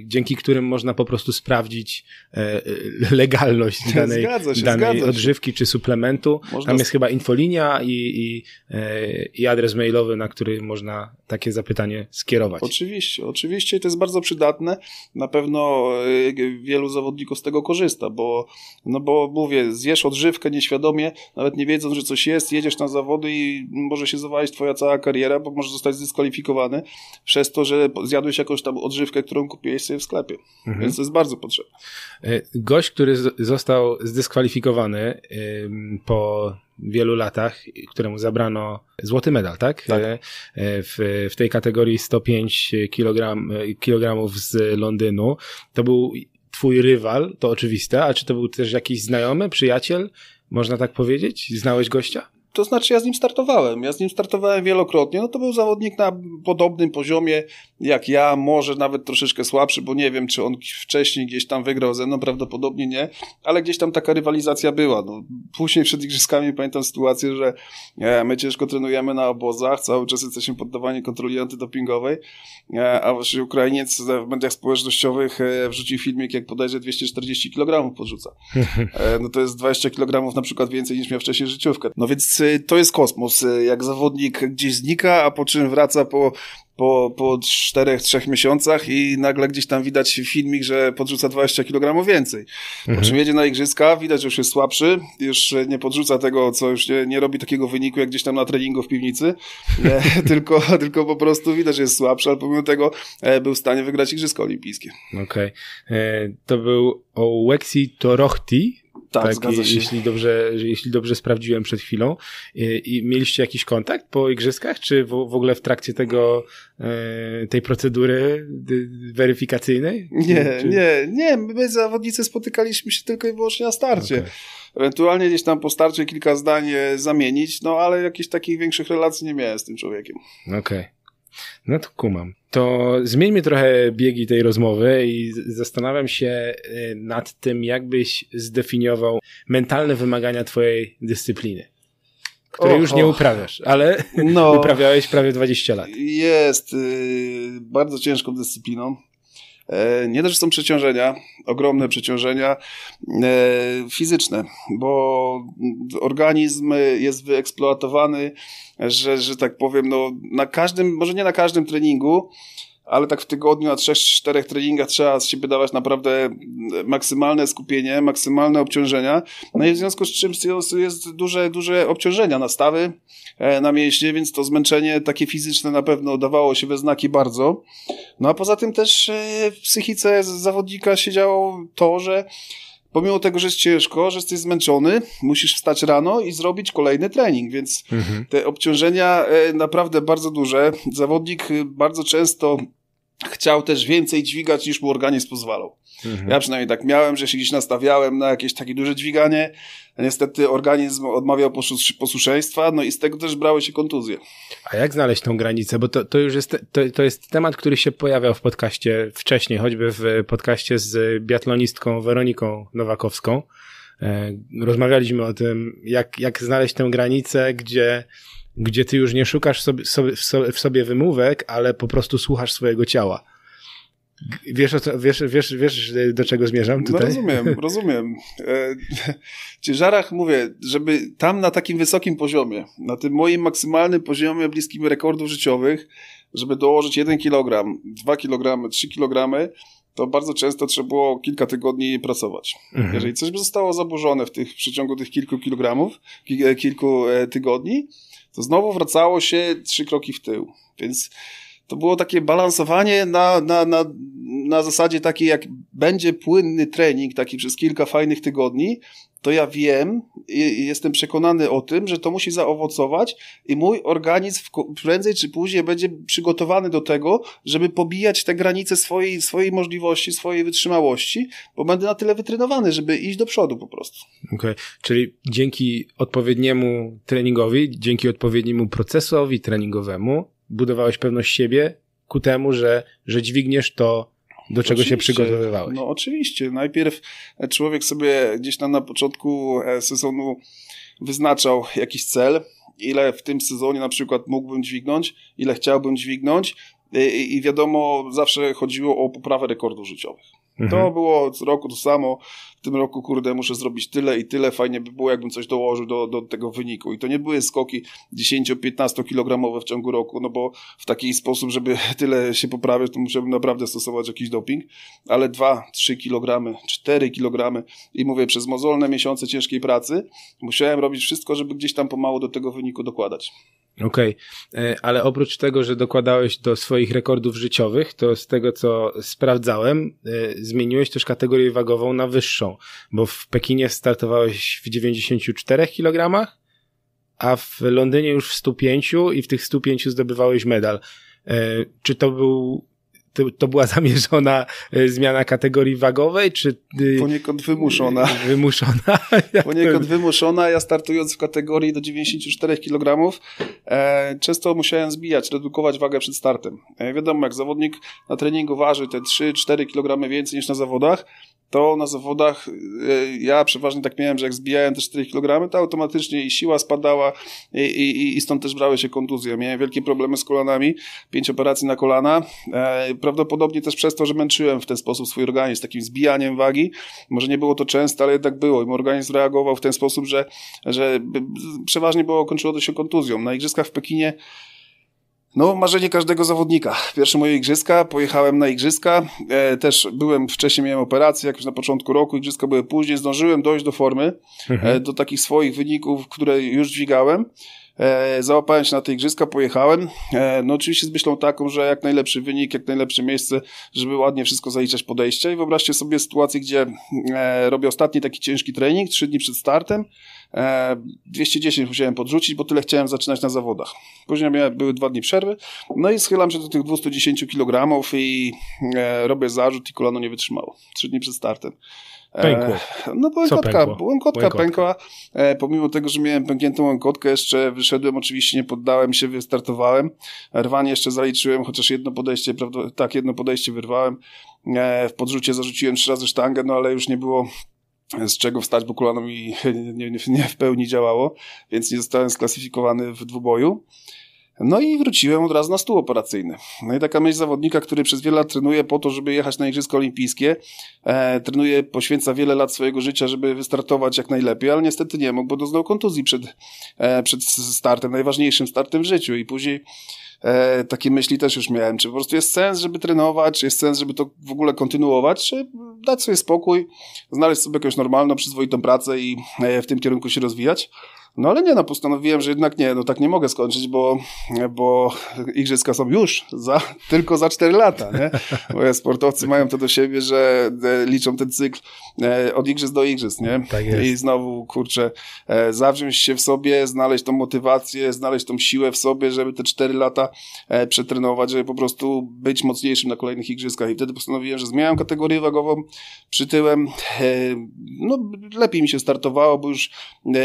dzięki którym można po prostu sprawdzić e, e, legalność danej, się, danej odżywki czy suplementu. Można Tam jest chyba infolinia i, i, e, i adres mailowy, na który można takie zapytanie skierować. Oczywiście, oczywiście to jest bardzo przydatne. Na pewno wielu zawodników z tego korzysta, bo, no bo mówię, zjesz odżywkę nieświadomie, nawet nie wiedząc, że coś jest, jedziesz na zawody i może się zawalić twoja cała kariera, bo może zostać zdyskwalifikowany przez to, że zjadłeś jakąś tam odżywkę, którą kupiłeś sobie w sklepie. Mhm. Więc to jest bardzo potrzebne. E, gość, który został zdyskwalifikowany e, po wielu latach, któremu zabrano złoty medal, tak? tak. E, w, w tej kategorii 105 kg, kilogramów z Londynu. To był twój rywal, to oczywiste, a czy to był też jakiś znajomy, przyjaciel? Można tak powiedzieć? Znałeś gościa? to znaczy ja z nim startowałem. Ja z nim startowałem wielokrotnie. No to był zawodnik na podobnym poziomie jak ja, może nawet troszeczkę słabszy, bo nie wiem, czy on wcześniej gdzieś tam wygrał ze mną, prawdopodobnie nie, ale gdzieś tam taka rywalizacja była. No, później przed igrzyskami pamiętam sytuację, że e, my ciężko trenujemy na obozach, cały czas jesteśmy poddawani kontroli antydopingowej, e, a właśnie Ukrainiec w mediach społecznościowych e, wrzucił filmik, jak podajże 240 kg podrzuca. no to jest 20 kg na przykład więcej niż miał wcześniej życiówkę. No więc Y, to jest kosmos. Y, jak zawodnik gdzieś znika, a po czym wraca po po, po 4-3 miesiącach i nagle gdzieś tam widać filmik, że podrzuca 20 kg więcej. Mhm. Po czym jedzie na igrzyska, widać, że już jest słabszy, już nie podrzuca tego, co już nie, nie robi takiego wyniku, jak gdzieś tam na treningu w piwnicy, nie, tylko, tylko po prostu widać, że jest słabszy, ale pomimo tego e, był w stanie wygrać igrzyska olimpijskie. Okej. Okay. E, to był Owexi Torochti, tak, tak zgadza się. Jeśli dobrze, jeśli dobrze sprawdziłem przed chwilą. I, i mieliście jakiś kontakt po igrzyskach, czy w, w ogóle w trakcie tego, e, tej procedury weryfikacyjnej? Nie, czy... nie, nie. My zawodnicy spotykaliśmy się tylko i wyłącznie na starcie. Okay. Ewentualnie gdzieś tam po starcie kilka zdań e, zamienić, no ale jakichś takich większych relacji nie miałem z tym człowiekiem. Okej. Okay. No to kumam. To zmieńmy trochę biegi tej rozmowy i zastanawiam się y, nad tym, jakbyś zdefiniował mentalne wymagania twojej dyscypliny której już nie uprawiasz, ale no, uprawiałeś prawie 20 lat. Jest yy, bardzo ciężką dyscypliną. E, nie dość, że są przeciążenia, ogromne przeciążenia e, fizyczne, bo organizm jest wyeksploatowany, że, że tak powiem, no, na każdym, może nie na każdym treningu, ale tak w tygodniu na 3-4 treningach trzeba z siebie dawać naprawdę maksymalne skupienie, maksymalne obciążenia, no i w związku z czym jest duże, duże obciążenia na stawy, e, na mięśnie, więc to zmęczenie takie fizyczne na pewno dawało się we znaki bardzo. No a poza tym też e, w psychice zawodnika siedziało to, że pomimo tego, że jest ciężko, że jesteś zmęczony, musisz wstać rano i zrobić kolejny trening, więc mhm. te obciążenia e, naprawdę bardzo duże. Zawodnik e, bardzo często chciał też więcej dźwigać niż mu organizm pozwalał. Mhm. Ja przynajmniej tak miałem, że się gdzieś nastawiałem na jakieś takie duże dźwiganie, niestety organizm odmawiał posłuszeństwa, no i z tego też brały się kontuzje. A jak znaleźć tą granicę? Bo to, to już jest, to, to jest temat, który się pojawiał w podcaście wcześniej, choćby w podcaście z biatlonistką Weroniką Nowakowską. E, rozmawialiśmy o tym, jak, jak znaleźć tę granicę, gdzie gdzie ty już nie szukasz sobie, sobie, w sobie wymówek, ale po prostu słuchasz swojego ciała. Wiesz, wiesz, wiesz, wiesz, do czego zmierzam no tutaj? No rozumiem, rozumiem. E, w ciężarach mówię, żeby tam na takim wysokim poziomie, na tym moim maksymalnym poziomie bliskim rekordów życiowych, żeby dołożyć 1 kg, 2 kg, 3 kg, to bardzo często trzeba było kilka tygodni pracować. Mhm. Jeżeli coś by zostało zaburzone w, tych, w przeciągu tych kilku kilogramów, e, kilku e, tygodni, to znowu wracało się trzy kroki w tył. Więc to było takie balansowanie na, na, na, na zasadzie takiej, jak będzie płynny trening, taki przez kilka fajnych tygodni, to ja wiem i jestem przekonany o tym, że to musi zaowocować i mój organizm prędzej czy później będzie przygotowany do tego, żeby pobijać te granice swojej, swojej możliwości, swojej wytrzymałości, bo będę na tyle wytrenowany, żeby iść do przodu po prostu. okay. czyli dzięki odpowiedniemu treningowi, dzięki odpowiedniemu procesowi treningowemu budowałeś pewność siebie ku temu, że, że dźwigniesz to, do czego oczywiście. się przygotowywałeś. No oczywiście. Najpierw człowiek sobie gdzieś tam na początku e, sezonu wyznaczał jakiś cel, ile w tym sezonie na przykład mógłbym dźwignąć, ile chciałbym dźwignąć e, i wiadomo, zawsze chodziło o poprawę rekordów życiowych. Mhm. To było co roku to samo. W tym roku, kurde, muszę zrobić tyle i tyle. Fajnie by było, jakbym coś dołożył do, do tego wyniku. I to nie były skoki 10-15 kilogramowe w ciągu roku, no bo w taki sposób, żeby tyle się poprawiać, to musiałbym naprawdę stosować jakiś doping. Ale 2-3 kilogramy, 4 kilogramy i mówię, przez mozolne miesiące ciężkiej pracy musiałem robić wszystko, żeby gdzieś tam pomału do tego wyniku dokładać. Okej, okay. E, ale oprócz tego, że dokładałeś do swoich rekordów życiowych, to z tego co sprawdzałem, e, zmieniłeś też kategorię wagową na wyższą, bo w Pekinie startowałeś w 94 kg, a w Londynie już w 105 i w tych 105 zdobywałeś medal. E, czy to był to, to była zamierzona e, zmiana kategorii wagowej, czy... E, Poniekąd wymuszona. Wymuszona. Poniekąd wymuszona. Ja startując w kategorii do 94 kg, e, często musiałem zbijać, redukować wagę przed startem. wiadomo, jak zawodnik na treningu waży te 3-4 kg więcej niż na zawodach, to na zawodach e, ja przeważnie tak miałem, że jak zbijałem te 4 kg, to automatycznie i siła spadała i, i, i stąd też brały się kontuzje. Miałem wielkie problemy z kolanami, pięć operacji na kolana. E, prawdopodobnie też przez to, że męczyłem w ten sposób swój organizm, takim zbijaniem wagi. Może nie było to często, ale jednak było. I mój organizm reagował w ten sposób, że, że przeważnie było, kończyło to się kontuzją. Na igrzyskach w Pekinie no, marzenie każdego zawodnika. Pierwsze moje igrzyska, pojechałem na igrzyska, e, też byłem, wcześniej miałem operację, jakoś na początku roku, igrzyska były później, zdążyłem dojść do formy, mhm. e, do takich swoich wyników, które już dźwigałem. E, załapałem się na te igrzyska, pojechałem. E, no oczywiście z myślą taką, że jak najlepszy wynik, jak najlepsze miejsce, żeby ładnie wszystko zaliczać podejście. I wyobraźcie sobie sytuację, gdzie e, robię ostatni taki ciężki trening, trzy dni przed startem. 210 e, musiałem podrzucić, bo tyle chciałem zaczynać na zawodach. Później miałem, były dwa dni przerwy, no i schylam się do tych 210 kg i e, robię zarzut i kolano nie wytrzymało. Trzy dni przed startem. E, pękło. No łękotka, łękotka pękła. E, pomimo tego, że miałem pękniętą łękotkę, jeszcze wyszedłem, oczywiście nie poddałem się, wystartowałem. Rwanie jeszcze zaliczyłem, chociaż jedno podejście, prawda, tak, jedno podejście wyrwałem. E, w podrzucie zarzuciłem trzy razy sztangę, no ale już nie było z czego wstać, bo kolano mi nie, nie, nie, w pełni działało, więc nie zostałem sklasyfikowany w dwuboju. No i wróciłem od razu na stół operacyjny. No i taka myśl zawodnika, który przez wiele lat trenuje po to, żeby jechać na Igrzyska Olimpijskie. E, trenuje, poświęca wiele lat swojego życia, żeby wystartować jak najlepiej, ale niestety nie mógł, bo doznał kontuzji przed, e, przed startem, najważniejszym startem w życiu. I później e, takie myśli też już miałem, czy po prostu jest sens, żeby trenować, czy jest sens, żeby to w ogóle kontynuować, czy dać sobie spokój, znaleźć sobie jakąś normalną, przyzwoitą pracę i e, w tym kierunku się rozwijać. No ale nie, no postanowiłem, że jednak nie, no tak nie mogę skończyć, bo, bo igrzyska są już za, tylko za 4 lata, nie? Bo sportowcy mają to do siebie, że e, liczą ten cykl e, od igrzysk do igrzysk, nie? Tak I znowu, kurczę, e, zawrzeć się w sobie, znaleźć tą motywację, znaleźć tą siłę w sobie, żeby te 4 lata przetrenować, żeby po prostu być mocniejszym na kolejnych igrzyskach. I wtedy postanowiłem, że zmieniam kategorię wagową, przytyłem, no lepiej mi się startowało, bo już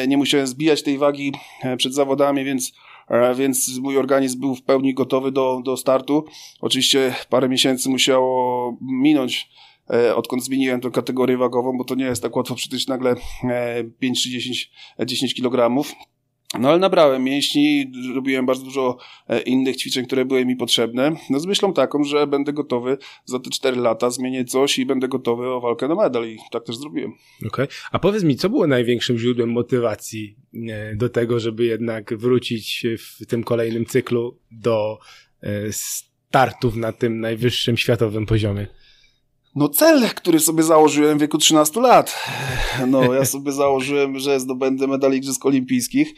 nie musiałem zbijać widać tej wagi e, przed zawodami, więc e, więc mój organizm był w pełni gotowy do, do startu. Oczywiście parę miesięcy musiało minąć, e, odkąd zmieniłem tę kategorię wagową, bo to nie jest tak łatwo przytyć nagle 5 czy 10, 10 kg. No ale nabrałem mięśni, robiłem bardzo dużo e, innych ćwiczeń, które były mi potrzebne, no z myślą taką, że będę gotowy za te 4 lata, zmienię coś i będę gotowy o walkę na medal i tak też zrobiłem. Okej, okay. a powiedz mi, co było największym źródłem motywacji e, do tego, żeby jednak wrócić w tym kolejnym cyklu do e, startów na tym najwyższym światowym poziomie? No cel, który sobie założyłem w wieku 13 lat. No ja sobie założyłem, że zdobędę medal Igrzysk Olimpijskich.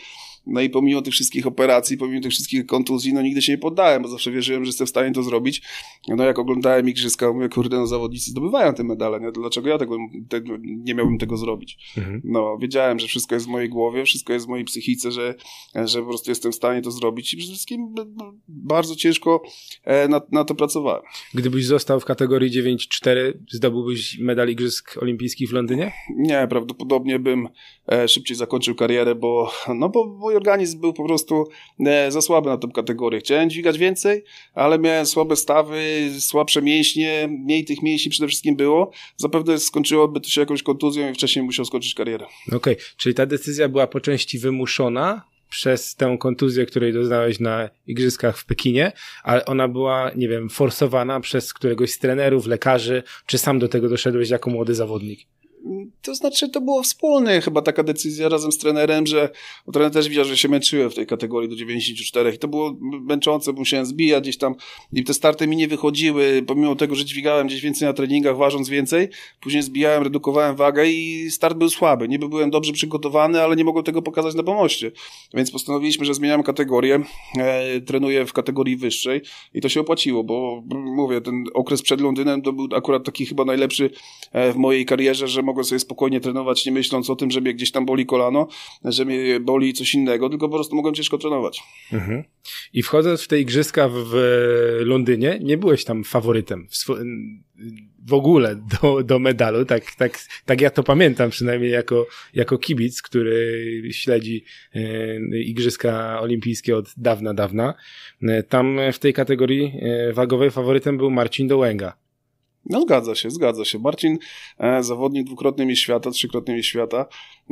No i pomimo tych wszystkich operacji, pomimo tych wszystkich kontuzji, no nigdy się nie poddałem, bo zawsze wierzyłem, że jestem w stanie to zrobić. No jak oglądałem igrzyska, mówię, kurde, no zawodnicy zdobywają te medale, nie? dlaczego ja tego, te, nie miałbym tego zrobić? Mhm. No, wiedziałem, że wszystko jest w mojej głowie, wszystko jest w mojej psychice, że, że po prostu jestem w stanie to zrobić i przede wszystkim no, no, bardzo ciężko e, na, na to pracowałem. Gdybyś został w kategorii 9-4, zdobyłbyś medal Igrzysk Olimpijskich w Londynie? Nie, prawdopodobnie bym e, szybciej zakończył karierę, bo, no bo, bo mój organizm był po prostu e, za słaby na tą kategorię. Chciałem dźwigać więcej, ale miałem słabe stawy, słabsze mięśnie, mniej tych mięśni przede wszystkim było. Zapewne skończyłoby to się jakąś kontuzją i wcześniej musiał skończyć karierę. Okej, okay. czyli ta decyzja była po części wymuszona, przez tę kontuzję, której doznałeś na igrzyskach w Pekinie, ale ona była, nie wiem, forsowana przez któregoś z trenerów, lekarzy, czy sam do tego doszedłeś jako młody zawodnik? To znaczy, to było wspólne chyba taka decyzja razem z trenerem, że bo trener też widział, że się męczyłem w tej kategorii do 94 i to było męczące, bo musiałem zbijać gdzieś tam i te starty mi nie wychodziły, pomimo tego, że dźwigałem gdzieś więcej na treningach, ważąc więcej, później zbijałem, redukowałem wagę i start był słaby. Niby byłem dobrze przygotowany, ale nie mogłem tego pokazać na pomoście. Więc postanowiliśmy, że zmieniam kategorię, e, trenuję w kategorii wyższej i to się opłaciło, bo mówię, ten okres przed Londynem to był akurat taki chyba najlepszy e, w mojej karierze, że mogłem sobie spokojnie trenować, nie myśląc o tym, że mnie gdzieś tam boli kolano, że mnie boli coś innego, tylko po prostu mogłem ciężko trenować. Mhm. I wchodząc w te igrzyska w Londynie, nie byłeś tam faworytem w ogóle do, do medalu. Tak, tak, tak ja to pamiętam, przynajmniej jako, jako kibic, który śledzi e, Igrzyska Olimpijskie od dawna, dawna. E, tam w tej kategorii e, wagowej faworytem był Marcin Dołęga. No zgadza się, zgadza się. Marcin, e, zawodnik dwukrotny mistrz świata, trzykrotny mistrz świata,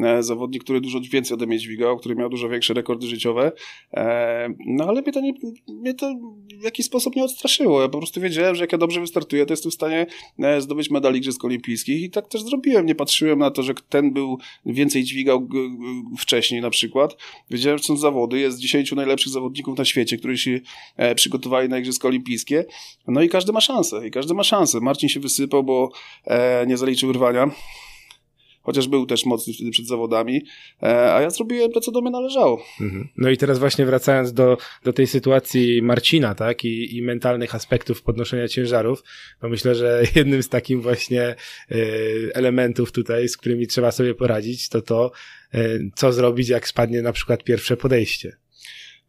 e, zawodnik, który dużo więcej ode mnie dźwigał, który miał dużo większe rekordy życiowe, e, no ale mnie to, nie, mnie to w jakiś sposób nie odstraszyło. Ja po prostu wiedziałem, że jak ja dobrze wystartuję, to jestem w stanie e, zdobyć medal Igrzysk Olimpijskich i tak też zrobiłem. Nie patrzyłem na to, że ten był więcej dźwigał wcześniej na przykład. Wiedziałem, że są zawody, jest 10 najlepszych zawodników na świecie, którzy się e, przygotowali na Igrzyska Olimpijskie, no i każdy ma szansę, i każdy ma szansę. Marcin Marcin się wysypał, bo e, nie zaliczył rwania. Chociaż był też mocny wtedy przed zawodami, e, a ja zrobiłem to, co do mnie należało. Mhm. No i teraz właśnie wracając do, do tej sytuacji Marcina, tak, I, i mentalnych aspektów podnoszenia ciężarów, no myślę, że jednym z takich właśnie e, elementów tutaj, z którymi trzeba sobie poradzić, to to, e, co zrobić, jak spadnie na przykład pierwsze podejście.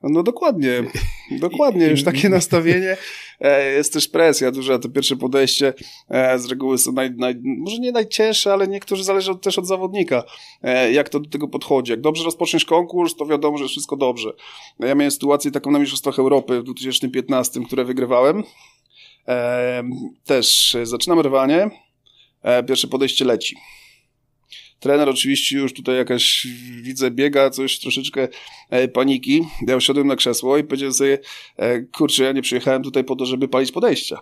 No dokładnie, dokładnie, już takie nastawienie. E, jest też presja duża, to pierwsze podejście e, z reguły są naj, naj, może nie najcięższe, ale niektórzy zależą też od zawodnika, e, jak to do tego podchodzi. Jak dobrze rozpoczniesz konkurs, to wiadomo, że wszystko dobrze. No ja miałem sytuację taką na Mistrzostwach Europy w 2015, które wygrywałem. Też zaczynam rwanie, pierwsze podejście leci Trener oczywiście już tutaj jakaś, widzę, biega, coś troszeczkę e, paniki. Ja usiadłem na krzesło i powiedziałem sobie, e, kurczę, ja nie przyjechałem tutaj po to, żeby palić podejścia.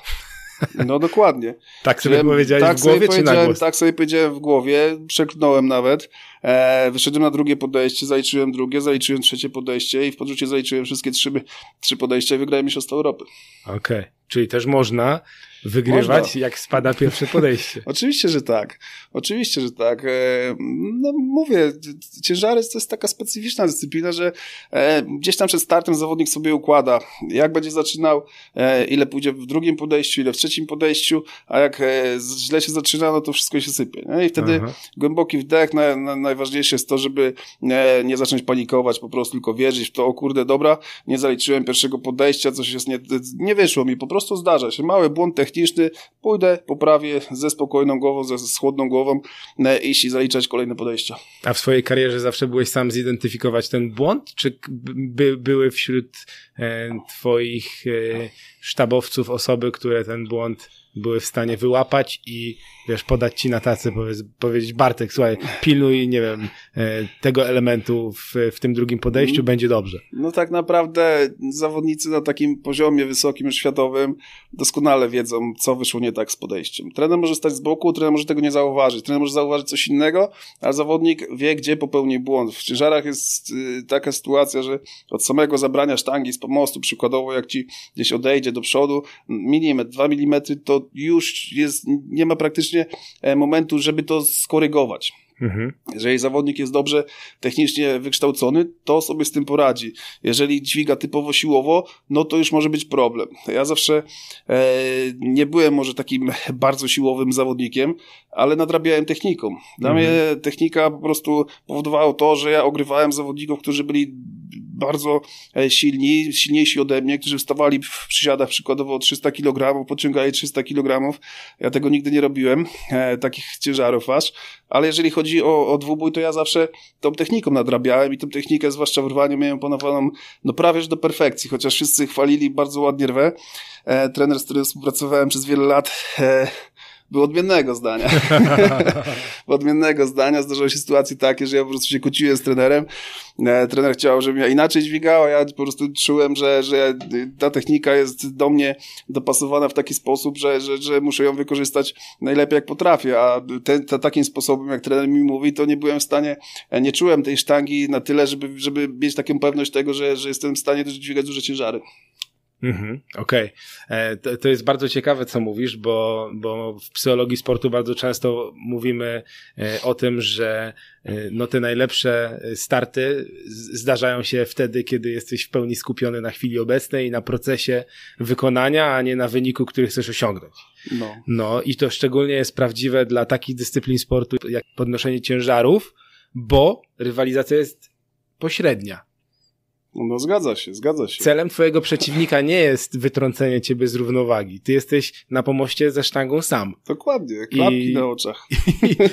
No dokładnie. tak sobie powiedziałem powiedziałeś tak w głowie czy na głos? Tak sobie powiedziałem w głowie, przeklnąłem nawet. E, wyszedłem na drugie podejście, zaliczyłem drugie, zaliczyłem trzecie podejście i w podrzucie zaliczyłem wszystkie trzy, trzy podejścia i wygrałem Mistrzostwo Europy. Okej, okay. czyli też można wygrywać, można. jak spada pierwsze podejście. Oczywiście, że tak. Oczywiście, że tak. E, no mówię, ciężary to jest taka specyficzna dyscyplina, że e, gdzieś tam przed startem zawodnik sobie układa, jak będzie zaczynał, e, ile pójdzie w drugim podejściu, ile w trzecim podejściu, a jak e, źle się zaczyna, no to wszystko się sypie. Nie? I wtedy Aha. głęboki wdech na, na, na najważniejsze jest to, żeby e, nie zacząć panikować, po prostu tylko wierzyć w to, o kurde, dobra, nie zaliczyłem pierwszego podejścia, coś jest nie, nie wyszło mi, po prostu zdarza się, mały błąd techniczny, pójdę, poprawię ze spokojną głową, ze, schłodną głową e, iść i zaliczać kolejne podejścia. A w swojej karierze zawsze byłeś sam zidentyfikować ten błąd, czy by, były wśród e, twoich e, sztabowców osoby, które ten błąd były w stanie wyłapać i wiesz, podać ci na tacy, powiedz, powiedzieć Bartek, słuchaj, pilnuj, nie wiem, e, tego elementu w, w tym drugim podejściu, mm. będzie dobrze. No tak naprawdę zawodnicy na takim poziomie wysokim, światowym doskonale wiedzą, co wyszło nie tak z podejściem. Trener może stać z boku, trener może tego nie zauważyć, trener może zauważyć coś innego, a zawodnik wie, gdzie popełni błąd. W ciężarach jest y, taka sytuacja, że od samego zabrania sztangi z pomostu, przykładowo jak ci gdzieś odejdzie do przodu milimetr, dwa milimetry, to już jest, nie ma praktycznie e, momentu, żeby to skorygować. Mhm. Jeżeli zawodnik jest dobrze technicznie wykształcony, to sobie z tym poradzi. Jeżeli dźwiga typowo siłowo, no to już może być problem. Ja zawsze e, nie byłem może takim bardzo siłowym zawodnikiem, ale nadrabiałem techniką. Dla mhm. mnie technika po prostu powodowała to, że ja ogrywałem zawodników, którzy byli bardzo e, silni, silniejsi ode mnie, którzy wstawali w przysiadach przykładowo 300 kg, podciągali 300 kg. Ja tego nigdy nie robiłem, e, takich ciężarów aż. Ale jeżeli chodzi o, o dwubój, to ja zawsze tą techniką nadrabiałem i tą technikę, zwłaszcza w rwaniu, miałem panowaną no prawie do perfekcji, chociaż wszyscy chwalili bardzo ładnie rwę. E, trener, z którym współpracowałem przez wiele lat, e, był odmiennego zdania. odmiennego zdania zdarzały się sytuacje takie, że ja po prostu się kłóciłem z trenerem. E, trener chciał, żebym ja inaczej dźwigał, a ja po prostu czułem, że, że ta technika jest do mnie dopasowana w taki sposób, że, że, że muszę ją wykorzystać najlepiej jak potrafię, a te, takim sposobem, jak trener mi mówi, to nie byłem w stanie, e, nie czułem tej sztangi na tyle, żeby, żeby mieć taką pewność tego, że, że jestem w stanie też dźwigać duże ciężary. Mhm, Okej. Okay. E, to, to, jest bardzo ciekawe, co mówisz, bo, bo w psychologii sportu bardzo często mówimy e, o tym, że e, no, te najlepsze starty zdarzają się wtedy, kiedy jesteś w pełni skupiony na chwili obecnej i na procesie wykonania, a nie na wyniku, który chcesz osiągnąć. No. no i to szczególnie jest prawdziwe dla takich dyscyplin sportu jak podnoszenie ciężarów, bo rywalizacja jest pośrednia no zgadza się, zgadza się. Celem twojego przeciwnika nie jest wytrącenie ciebie z równowagi. Ty jesteś na pomoście ze sztangą sam. Dokładnie, klapki I, na oczach.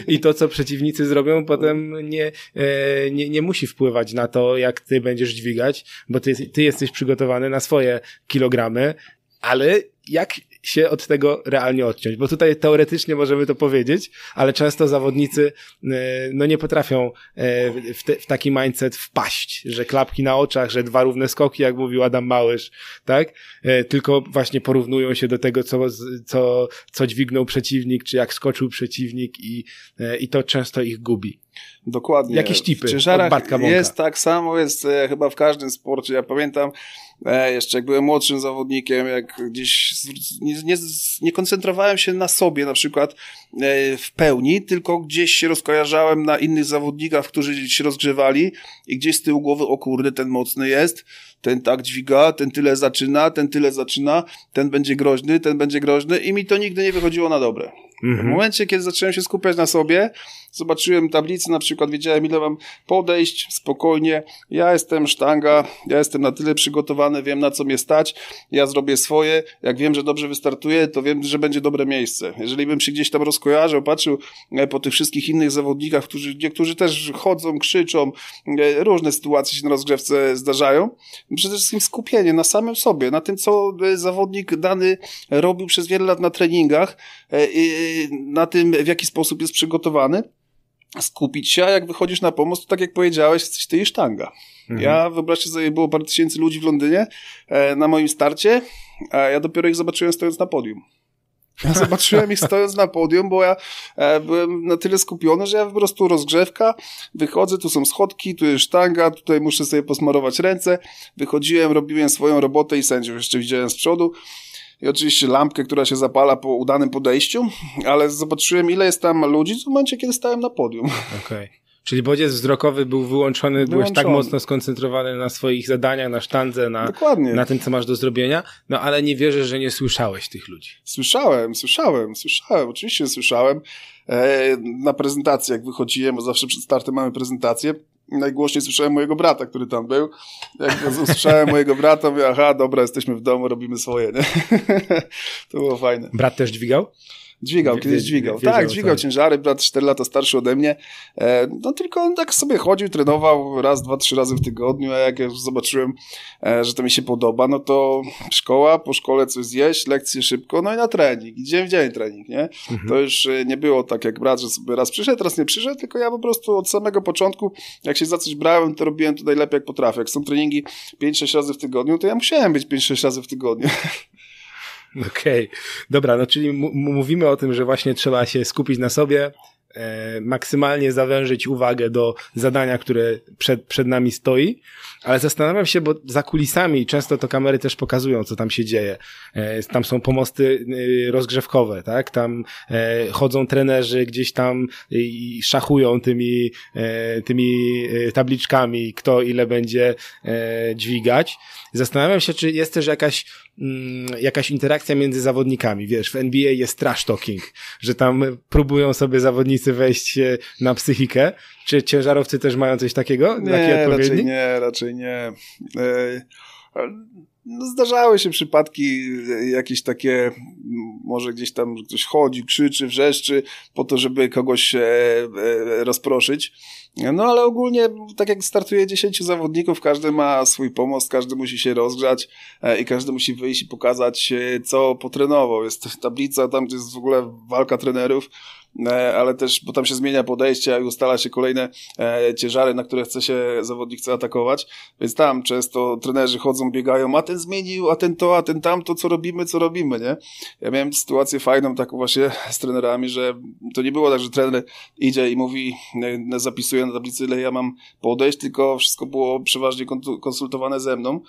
I, I, to, co przeciwnicy zrobią potem nie, e, nie, nie musi wpływać na to, jak ty będziesz dźwigać, bo ty, ty jesteś przygotowany na swoje kilogramy, ale jak się od tego realnie odciąć, bo tutaj teoretycznie możemy to powiedzieć, ale często zawodnicy e, no nie potrafią e, w, te, w taki mindset wpaść, że klapki na oczach, że dwa równe skoki, jak mówił Adam Małysz, tak? E, tylko właśnie porównują się do tego, co, co, co dźwignął przeciwnik, czy jak skoczył przeciwnik i, i to często ich gubi. Dokładnie. Jakieś tipy. W ciężarach jest tak samo, jest e, chyba w każdym sporcie. Ja pamiętam e, jeszcze jak byłem młodszym zawodnikiem, jak gdzieś z, nie, nie, nie, koncentrowałem się na sobie na przykład e, w pełni, tylko gdzieś się rozkojarzałem na innych zawodnikach, którzy się rozgrzewali i gdzieś z tyłu głowy, o kurde, ten mocny jest ten tak dźwiga, ten tyle zaczyna, ten tyle zaczyna, ten będzie groźny, ten będzie groźny i mi to nigdy nie wychodziło na dobre. Mhm. W momencie, kiedy zacząłem się skupiać na sobie, zobaczyłem tablicę, na przykład wiedziałem, ile mam podejść, spokojnie, ja jestem sztanga, ja jestem na tyle przygotowany, wiem na co mnie stać, ja zrobię swoje, jak wiem, że dobrze wystartuję, to wiem, że będzie dobre miejsce. Jeżeli bym się gdzieś tam rozkojarzył, patrzył e, po tych wszystkich innych zawodnikach, którzy, niektórzy też chodzą, krzyczą, e, różne sytuacje się na rozgrzewce zdarzają, przede wszystkim skupienie na samym sobie, na tym, co e, zawodnik dany robił przez wiele lat na treningach, e, na tym, w jaki sposób jest przygotowany skupić się, a jak wychodzisz na pomoc, to tak jak powiedziałeś, jesteś ty i sztanga. Mhm. Ja, wyobraźcie sobie, było parę tysięcy ludzi w Londynie e, na moim starcie, a ja dopiero ich zobaczyłem stojąc na podium. Ja zobaczyłem ich stojąc na podium, bo ja e, byłem na tyle skupiony, że ja po prostu rozgrzewka, wychodzę, tu są schodki, tu jest sztanga, tutaj muszę sobie posmarować ręce. Wychodziłem, robiłem swoją robotę i sędziów jeszcze widziałem z przodu. I oczywiście lampkę, która się zapala po udanym podejściu, ale zobaczyłem, ile jest tam ludzi w momencie, kiedy stałem na podium. Okej. Okay. Czyli bodziec wzrokowy był wyłączony, wyłączony, byłeś tak mocno skoncentrowany na swoich zadaniach, na sztandze, na, na tym, co masz do zrobienia, no ale nie wierzę, że nie słyszałeś tych ludzi. Słyszałem, słyszałem, słyszałem, oczywiście słyszałem. E, na prezentacji, jak wychodziłem, bo zawsze przed startem mamy prezentację, najgłośniej słyszałem mojego brata, który tam był. Jak usłyszałem mojego brata, mówię, aha, dobra, jesteśmy w domu, robimy swoje, nie? to było fajne. Brat też dźwigał? Dźwigał, kiedyś dźwigał. Wiedział, tak, dźwigał tak. ciężary, brat 4 lata starszy ode mnie. E, no tylko on tak sobie chodził, trenował raz, dwa, trzy razy w tygodniu, a jak ja zobaczyłem, e, że to mi się podoba, no to szkoła, po szkole coś zjeść, lekcje szybko, no i na trening. I dzień w dzień trening, nie? Mhm. To już e, nie było tak jak brat, że sobie raz przyszedł, teraz nie przyszedł, tylko ja po prostu od samego początku, jak się za coś brałem, to robiłem to najlepiej jak potrafię. Jak są treningi 5-6 razy w tygodniu, to ja musiałem być 5-6 razy w tygodniu. Okej, okay. dobra, no czyli mówimy o tym, że właśnie trzeba się skupić na sobie, e, maksymalnie zawężyć uwagę do zadania, które przed, przed nami stoi ale zastanawiam się, bo za kulisami często to kamery też pokazują, co tam się dzieje. E, tam są pomosty e, rozgrzewkowe, tak? Tam e, chodzą trenerzy gdzieś tam i szachują tymi, tymi tabliczkami, kto ile będzie dźwigać. Zastanawiam się, czy jest też jakaś mm, jakaś interakcja między zawodnikami. Wiesz, w NBA jest trash talking, że tam próbują sobie zawodnicy wejść na psychikę. Czy ciężarowcy też mają coś takiego? Nie, raczej nie, raczej nie. E, no, zdarzały się przypadki e, jakieś takie, może gdzieś tam ktoś chodzi, krzyczy, wrzeszczy po to, żeby kogoś e, rozproszyć. No ale ogólnie, tak jak startuje 10 zawodników, każdy ma swój pomost, każdy musi się rozgrzać i każdy musi wyjść i pokazać, co potrenował. Jest tablica, tam gdzie jest w ogóle walka trenerów E, ale też, bo tam się zmienia podejście i ustala się kolejne e, ciężary, na które chce się zawodnik chce atakować, więc tam często trenerzy chodzą, biegają, a ten zmienił, a ten to, a ten tamto, co robimy, co robimy, nie? Ja miałem sytuację fajną taką właśnie z trenerami, że to nie było tak, że trener idzie i mówi, e, zapisuje na tablicy, ile ja mam podejść, tylko wszystko było przeważnie konsultowane ze mną,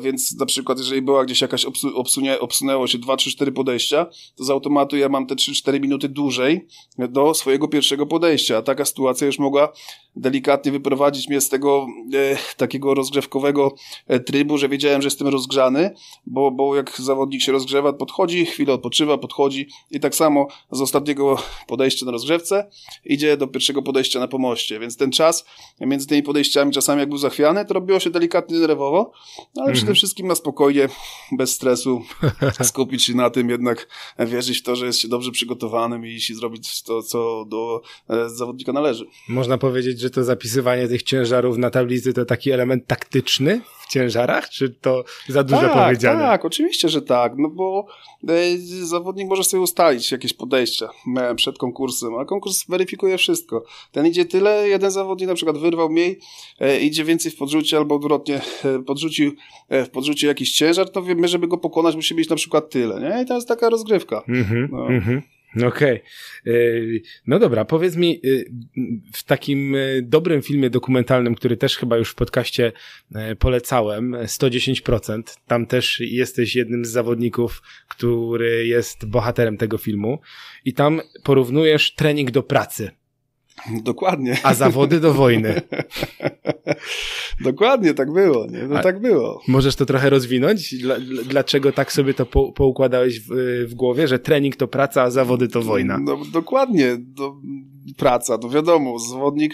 więc na przykład, jeżeli była gdzieś jakaś obsunie, obsunęło się 2, 3, 4 podejścia, to z automatu ja mam te 3-4 minuty dłużej, do swojego pierwszego podejścia. A taka sytuacja już mogła delikatnie wyprowadzić mnie z tego e, takiego rozgrzewkowego e, trybu, że wiedziałem, że jestem rozgrzany, bo, bo jak zawodnik się rozgrzewa, podchodzi, chwilę odpoczywa, podchodzi i tak samo z ostatniego podejścia na rozgrzewce idzie do pierwszego podejścia na pomoście, więc ten czas między tymi podejściami czasami jak był zachwiany, to robiło się delikatnie nerwowo, no, ale mm -hmm. przede mhm. wszystkim na spokojnie, bez stresu, skupić się na tym jednak, wierzyć w to, że jest się dobrze przygotowanym i jeśli zrobi zrobić to, co do e, zawodnika należy. Można powiedzieć, że to zapisywanie tych ciężarów na tablicy to taki element taktyczny w ciężarach, czy to za dużo tak, powiedziane? Tak, oczywiście, że tak, no bo e, zawodnik może sobie ustalić jakieś podejścia e, przed konkursem, a konkurs weryfikuje wszystko. Ten idzie tyle, jeden zawodnik na przykład wyrwał mniej, idzie więcej w podrzucie albo odwrotnie, podrzucił w podrzucie jakiś ciężar, to wiemy, żeby go pokonać musi mieć na przykład tyle, nie? I to jest taka rozgrywka. Mm -hmm, no. mm -hmm. Okej. Okay. E, no dobra, powiedz mi e, w takim e, dobrym filmie dokumentalnym, który też chyba już w podcaście polecałem, 110%, tam też jesteś jednym z zawodników, który jest bohaterem tego filmu i tam porównujesz trening do pracy. Dokładnie. A zawody do wojny. Dokładnie, tak było. Nie? No, tak było. Możesz to trochę rozwinąć? Dla, dlaczego tak sobie to po, poukładałeś w, w, głowie, że trening to praca, a zawody to wojna? No, dokładnie. Do, praca. to no wiadomo, zawodnik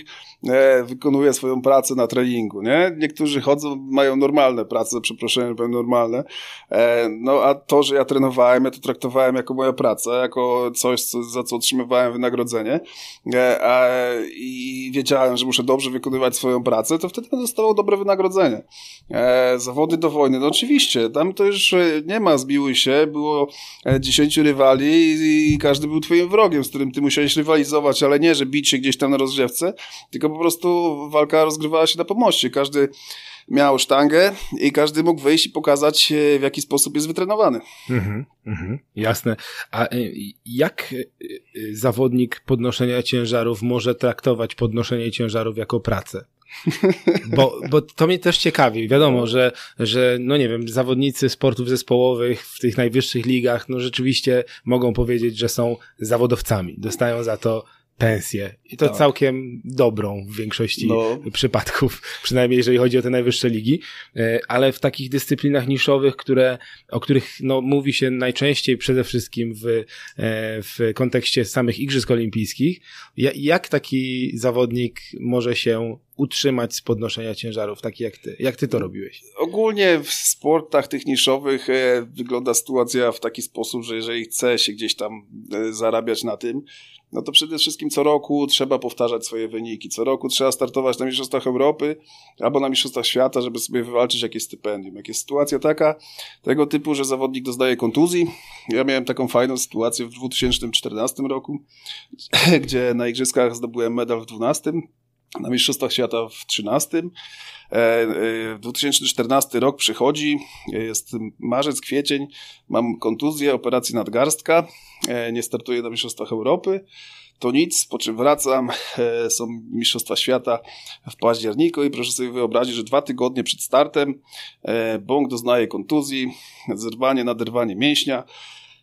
e, wykonuje swoją pracę na treningu, nie? Niektórzy chodzą, mają normalne prace, przepraszam, powiem normalne. E, no a to, że ja trenowałem, ja to traktowałem jako moja praca, jako coś, co, za co otrzymywałem wynagrodzenie e, a, i wiedziałem, że muszę dobrze wykonywać swoją pracę, to wtedy będę dostawał dobre wynagrodzenie. E, zawody do wojny, no oczywiście, tam to już e, nie ma zbiły się, było e, dziesięciu rywali i, i każdy był twoim wrogiem, z którym ty musiałeś rywalizować, ale nie nie, że bić się gdzieś tam na rozgrzewce, tylko po prostu walka rozgrywała się na pomoście. Każdy miał sztangę i każdy mógł wyjść i pokazać, e, w jaki sposób jest wytrenowany. Mhm, mhm, jasne. A e, jak e, zawodnik podnoszenia ciężarów może traktować podnoszenie ciężarów jako pracę? Bo, bo to mnie też ciekawi. Wiadomo, że, że, no nie wiem, zawodnicy sportów zespołowych w tych najwyższych ligach, no rzeczywiście mogą powiedzieć, że są zawodowcami. Dostają za to pensję. I to tak. całkiem dobrą w większości no. przypadków, przynajmniej jeżeli chodzi o te najwyższe ligi, e, ale w takich dyscyplinach niszowych, które, o których no, mówi się najczęściej przede wszystkim w, e, w kontekście samych Igrzysk Olimpijskich, jak taki zawodnik może się utrzymać z podnoszenia ciężarów, taki jak ty. Jak ty to robiłeś? Ogólnie w sportach tych niszowych e, wygląda sytuacja w taki sposób, że jeżeli chce się gdzieś tam zarabiać na tym, no to przede wszystkim co roku trzeba powtarzać swoje wyniki. Co roku trzeba startować na Mistrzostwach Europy albo na Mistrzostwach Świata, żeby sobie wywalczyć jakieś stypendium. Jak jest sytuacja taka, tego typu, że zawodnik doznaje kontuzji. Ja miałem taką fajną sytuację w 2014 roku, gdzie na Igrzyskach zdobyłem medal w 12 na Mistrzostwach Świata w 2013. 2014 e, e, rok przychodzi, e, jest marzec, kwiecień, mam kontuzję, operację nadgarstka, nie startuję na Mistrzostwach Europy. To nic, po czym wracam, są Mistrzostwa Świata w październiku i proszę sobie wyobrazić, że dwa tygodnie przed startem bąk doznaje kontuzji, zerwanie, naderwanie mięśnia,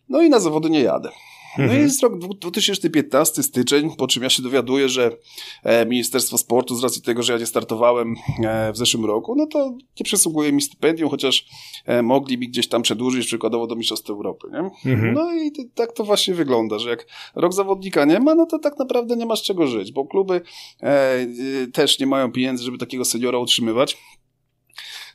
no i na zawody nie jadę. No mhm. jest rok 2015, styczeń, po czym ja się dowiaduję, że e, Ministerstwo Sportu, z racji tego, że ja nie startowałem e, w zeszłym roku, no to nie przysługuje mi stypendium, chociaż e, mogli mi gdzieś tam przedłużyć, przykładowo do Mistrzostw Europy, nie? Mhm. No i tak to właśnie wygląda, że jak rok zawodnika nie ma, no to tak naprawdę nie masz czego żyć, bo kluby też nie mają pieniędzy, żeby takiego seniora utrzymywać.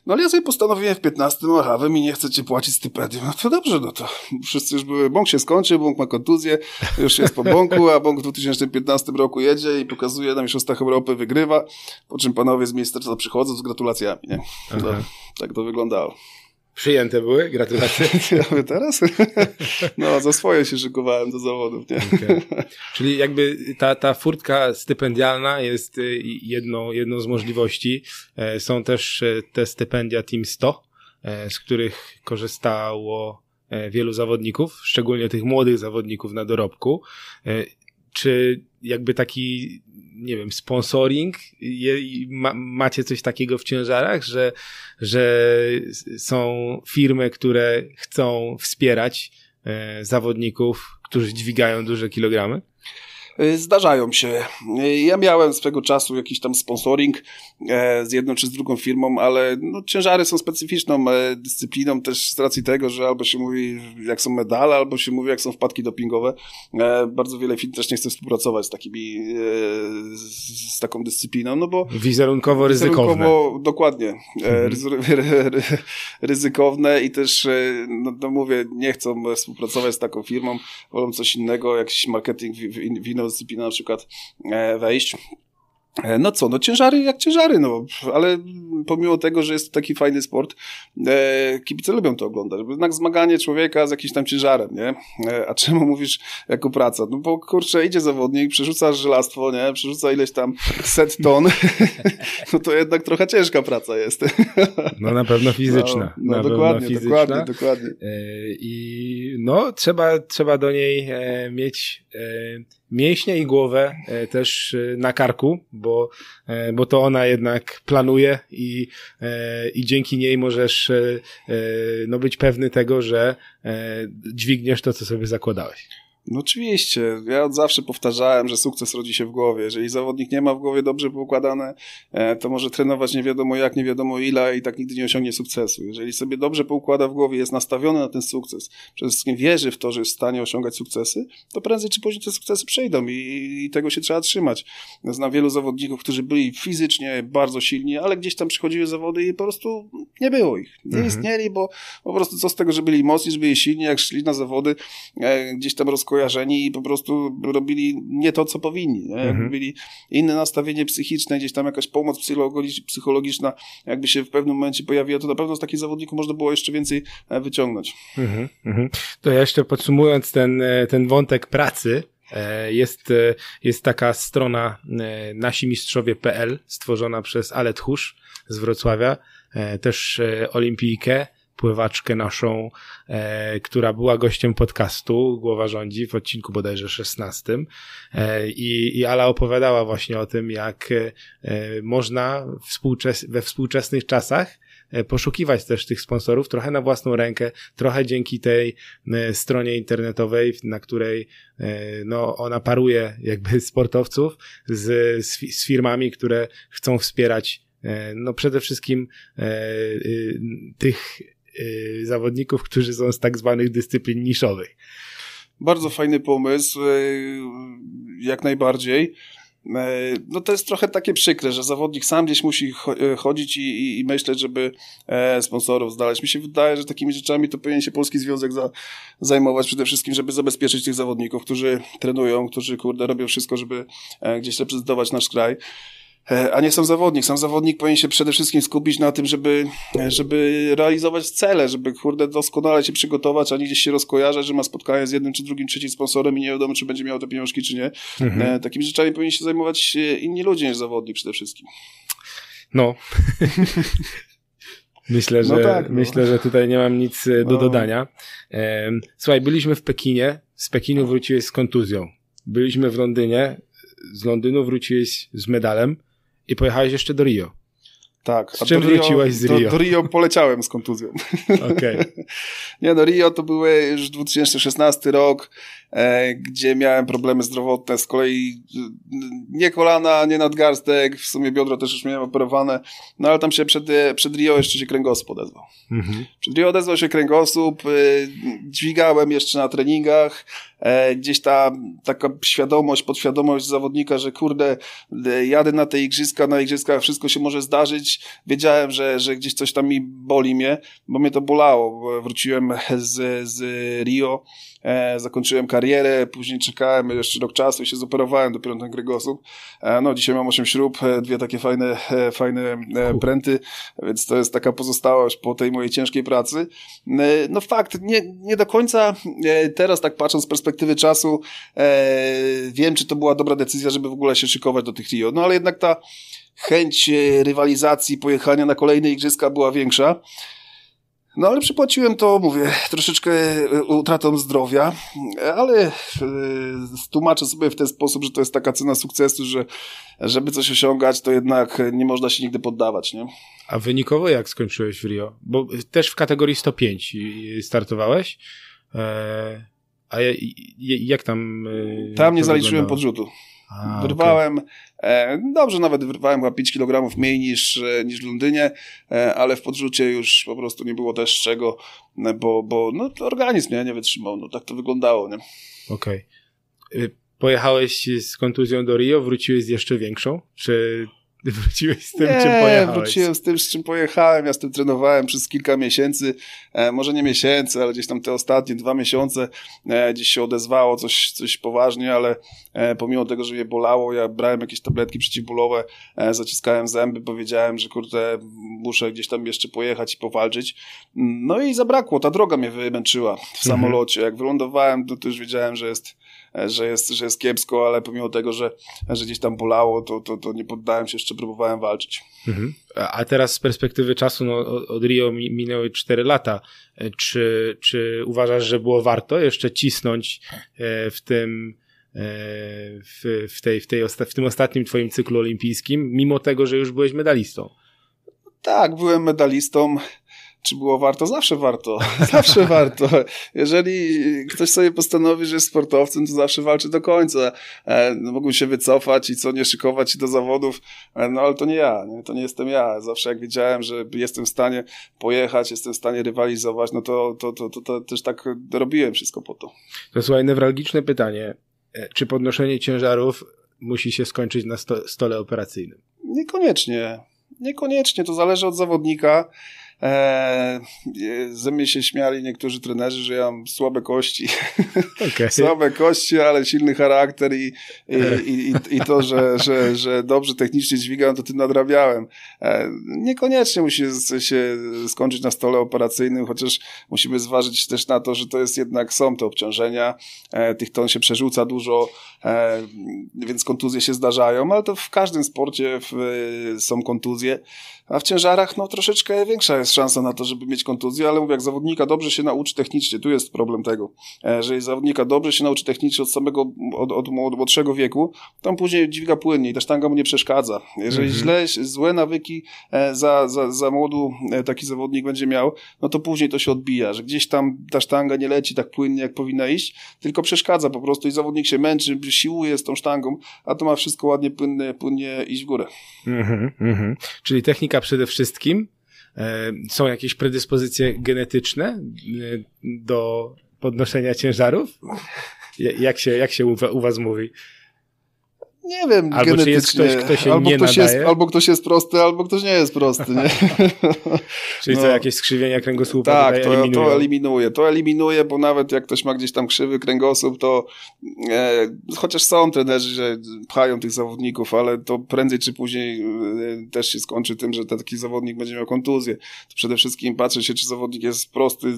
No ale ja sobie postanowiłem w 15 Arawem i nie chcecie płacić stypendium. No to dobrze, no to wszyscy już były, Bąk się skończy, Bąk ma kontuzję, już jest po Bąku, a Bąk w 2015 roku jedzie i pokazuje na Mistrzostwach Europy, wygrywa, po czym panowie z ministerstwa przychodzą z gratulacjami, nie? To, tak to wyglądało. Przyjęte były? Gratulacje. Ja teraz? No, za swoje się szykowałem do zawodów, nie? Okay. Czyli jakby ta, ta furtka stypendialna jest y, jedną, jedną z możliwości. E, są też e, te stypendia Team 100, e, z których korzystało wielu zawodników, szczególnie tych młodych zawodników na dorobku czy jakby taki, nie wiem, sponsoring, je, ma, macie coś takiego w ciężarach, że, że są firmy, które chcą wspierać e, zawodników, którzy dźwigają duże kilogramy? E, zdarzają się. E, ja miałem swego czasu jakiś tam sponsoring e, z jedną czy z drugą firmą, ale no, ciężary są specyficzną dyscypliną też z racji tego, że albo się mówi jak są medale, albo się mówi jak są wpadki dopingowe. Bardzo wiele firm też nie chce współpracować z takimi z taką dyscypliną, no bo wizerunkowo ryzykowne. Wizerunkowo, dokładnie. Mhm. Ryzykowne i też no, no mówię, nie chcą współpracować z taką firmą, wolą coś innego, jakiś marketing w, w, w inną dyscypliny na przykład e, wejść. E, no co, no ciężary jak ciężary, no, ale pomimo tego, że jest to taki fajny sport, e, kibice lubią to oglądać, bo jednak zmaganie człowieka z jakimś tam ciężarem, nie? E, a czemu mówisz jako praca? No bo kurczę, idzie zawodnik, przerzuca żelastwo, nie? Przerzuca ileś tam set ton, no to jednak trochę ciężka praca jest. no na pewno fizyczna. No, no dokładnie, fizyczna. dokładnie, dokładnie, I no trzeba, trzeba do niej e, mieć mięśnie i głowę e, też e, na karku, bo, e, bo to ona jednak planuje i, i dzięki niej możesz no, być pewny tego, że dźwigniesz to, co sobie zakładałeś. No oczywiście, ja od zawsze powtarzałem, że sukces rodzi się w głowie. Jeżeli zawodnik nie ma w głowie dobrze poukładane, e, to może trenować nie wiadomo jak, nie wiadomo ile i tak nigdy nie osiągnie sukcesu. Jeżeli sobie dobrze poukłada w głowie, jest nastawiony na ten sukces, przede wszystkim wierzy w to, że jest w stanie osiągać sukcesy, to prędzej czy później te sukcesy przejdą i, i tego się trzeba trzymać. Znam wielu zawodników, którzy byli fizycznie bardzo silni, ale gdzieś tam przychodziły zawody i po prostu nie było ich. Nie mhm. istnieli, bo po prostu co z tego, że byli mocni, że byli silni, jak szli na zawody, e, gdzieś tam rozkojarzyli skojarzeni i po prostu robili nie to, co powinni. Nie? Mhm. Robili inne nastawienie psychiczne, gdzieś tam jakaś pomoc psychologiczna, jakby się w pewnym momencie pojawiła, to na pewno z takich zawodników można było jeszcze więcej e, wyciągnąć. Mhm, mhm. To ja jeszcze podsumując ten, e, ten wątek pracy, e, jest, jest taka strona nasimistrzowie.pl stworzona przez Alet Husz z Wrocławia, też olimpijkę pływaczkę naszą, e, która była gościem podcastu Głowa Rządzi w odcinku bodajże 16. E, i, I Ala opowiadała właśnie o tym, jak e, można współczes we współczesnych czasach e, poszukiwać też tych sponsorów trochę na własną rękę, trochę dzięki tej e, stronie internetowej, na której e, no, ona paruje jakby sportowców z, z firmami, które chcą wspierać no przede wszystkim y, tych Y, zawodników, którzy są z tak zwanych dyscyplin niszowych. Bardzo fajny pomysł, y, jak najbardziej. Y, no to jest trochę takie przykre, że zawodnik sam gdzieś musi chodzić i, i, i, myśleć, żeby e, sponsorów znaleźć. Mi się wydaje, że takimi rzeczami to powinien się Polski Związek za, zajmować przede wszystkim, żeby zabezpieczyć tych zawodników, którzy trenują, którzy kurde robią wszystko, żeby e, gdzieś reprezentować nasz kraj. E, a nie sam zawodnik. Sam zawodnik powinien się przede wszystkim skupić na tym, żeby, e, żeby realizować cele, żeby kurde doskonale się przygotować, a nie gdzieś się rozkojarzać, że ma spotkanie z jednym czy drugim, trzecim sponsorem i nie wiadomo, czy będzie miał te pieniążki, czy nie. Mhm. E, takimi rzeczami powinien się zajmować inni ludzie niż zawodnik przede wszystkim. No. Myślę, no że, no tak, no. myślę, że tutaj nie mam nic do no. dodania. Słuchaj, byliśmy w Pekinie, z Pekinu tak. wróciłeś z kontuzją. Byliśmy w Londynie, z Londynu wróciłeś z medalem i pojechałeś jeszcze do Rio. Tak. Z czym wróciłeś z Rio? Do, do, Rio poleciałem z kontuzją. Okay. nie do Rio to był już 2016 rok, e, gdzie miałem problemy zdrowotne, z kolei e, nie kolana, nie nadgarstek, w sumie biodro też już miałem operowane, no ale tam się przed, przed Rio jeszcze się kręgosłup odezwał. Mhm. Czyli odezwał się kręgosłup, y, dźwigałem jeszcze na treningach, e, gdzieś ta taka świadomość, podświadomość zawodnika, że kurde, y, jadę na te igrzyska, na igrzyskach wszystko się może zdarzyć. Wiedziałem, że, że gdzieś coś tam mi boli mnie, bo mnie to bolało. Wróciłem z, z Rio, E, zakończyłem karierę, później czekałem jeszcze rok czasu i się zoperowałem dopiero na kręgosłup. E, no, dzisiaj mam 8 śrub, e, dwie takie fajne, e, fajne e, pręty, więc to jest taka pozostałość po tej mojej ciężkiej pracy. E, no fakt, nie, nie do końca teraz tak patrząc z perspektywy czasu wiem, czy to była dobra decyzja, żeby w ogóle się szykować do tych Rio, no ale jednak ta chęć rywalizacji, pojechania na kolejne igrzyska była większa. No ale przypłaciłem to, mówię, troszeczkę e, utratą zdrowia, ale e, tłumaczę sobie w ten sposób, że to jest taka cena sukcesu, że żeby coś osiągać, to jednak nie można się nigdy poddawać, nie? A wynikowo jak skończyłeś w Rio? Bo też w kategorii 105 startowałeś. E, a jak tam? Tam nie zaliczyłem wyglądało? podrzutu. A, okay. E, dobrze, nawet wyrwałem chyba 5 kg mniej niż, e, niż w Londynie, e, ale w podrzucie już po prostu nie było też czego, bo, bo no, organizm nie, nie wytrzymał. No, tak to wyglądało. Okej. Okay. Pojechałeś z kontuzją do Rio, wróciłeś z jeszcze większą? Czy wróciłeś z tym, nie, czym pojechałeś. wróciłem z tym, z czym pojechałem. Ja z tym trenowałem przez kilka miesięcy, e, może nie miesięcy, ale gdzieś tam te ostatnie dwa miesiące e, gdzieś się odezwało coś, coś poważnie, ale e, pomimo tego, że mnie bolało, ja brałem jakieś tabletki przeciwbólowe, e, zaciskałem zęby, powiedziałem, że kurde, muszę gdzieś tam jeszcze pojechać i powalczyć. No i zabrakło, ta droga mnie wymęczyła w mhm. samolocie. Jak wylądowałem, to, to już wiedziałem, że jest E, że jest, że jest kiepsko, ale pomimo tego, że, że gdzieś tam bolało, to, to, to nie poddałem się, jeszcze próbowałem walczyć. Mhm. A teraz z perspektywy czasu, no, od Rio minęły 4 lata. E, czy, czy uważasz, że było warto jeszcze cisnąć e, w tym w, w, tej, w, tej, w tym ostatnim twoim cyklu olimpijskim, mimo tego, że już byłeś medalistą? Tak, byłem medalistą. Czy było warto? Zawsze warto. Zawsze warto. Jeżeli ktoś sobie postanowi, że jest sportowcem, to zawsze walczy do końca. E, no, się wycofać i co, nie szykować się do zawodów, e, no ale to nie ja, nie? to nie jestem ja. Zawsze jak wiedziałem, że jestem w stanie pojechać, jestem w stanie rywalizować, no to, to, to, to, to też tak robiłem wszystko po to. To słuchaj, newralgiczne pytanie. E, czy podnoszenie ciężarów musi się skończyć na sto stole operacyjnym? Niekoniecznie. Niekoniecznie, to zależy od zawodnika. E, ze mnie się śmiali niektórzy trenerzy, że ja mam słabe kości. Okay. słabe kości, ale silny charakter i, i, i, i to, że, że, że dobrze technicznie dźwigam, to tym nadrabiałem. Eee, niekoniecznie musi się skończyć na stole operacyjnym, chociaż musimy zważyć też na to, że to jest jednak, są te obciążenia, eee, tych ton się przerzuca dużo, więc kontuzje się zdarzają, ale to w każdym sporcie w, są kontuzje a w ciężarach no troszeczkę większa jest szansa na to, żeby mieć kontuzję, ale mówię, jak zawodnika dobrze się nauczy technicznie, tu jest problem tego, e, że jeżeli zawodnika dobrze się nauczy technicznie od samego, od, od, od młodszego wieku, to później dźwiga płynniej, ta sztanga mu nie przeszkadza. Jeżeli mhm. źle, złe nawyki e, za, za, za młodu e, taki zawodnik będzie miał, no to później to się odbija, że gdzieś tam ta sztanga nie leci tak płynnie, jak powinna iść, tylko przeszkadza po prostu i zawodnik się męczy, siłuje z tą sztangą, a to ma wszystko ładnie, płynnie, płynnie iść w górę. Mhm, mhm. Czyli technika genetyka przede wszystkim. E, są jakieś predyspozycje genetyczne e, do podnoszenia ciężarów? Jak się, jak się u was mówi? nie wiem, albo genetycznie. Czy jest ktoś, kto się albo nie ktoś Jest, albo ktoś jest prosty, albo ktoś nie jest prosty. Nie? Czyli no. to jakieś skrzywienia kręgosłupa Tak, to, to eliminuje. To eliminuje, bo nawet jak ktoś ma gdzieś tam krzywy kręgosłup, to e, chociaż są trenerzy, że pchają tych zawodników, ale to prędzej czy później e, też się skończy tym, że taki zawodnik będzie miał kontuzję. To przede wszystkim patrzy się, czy zawodnik jest prosty, e,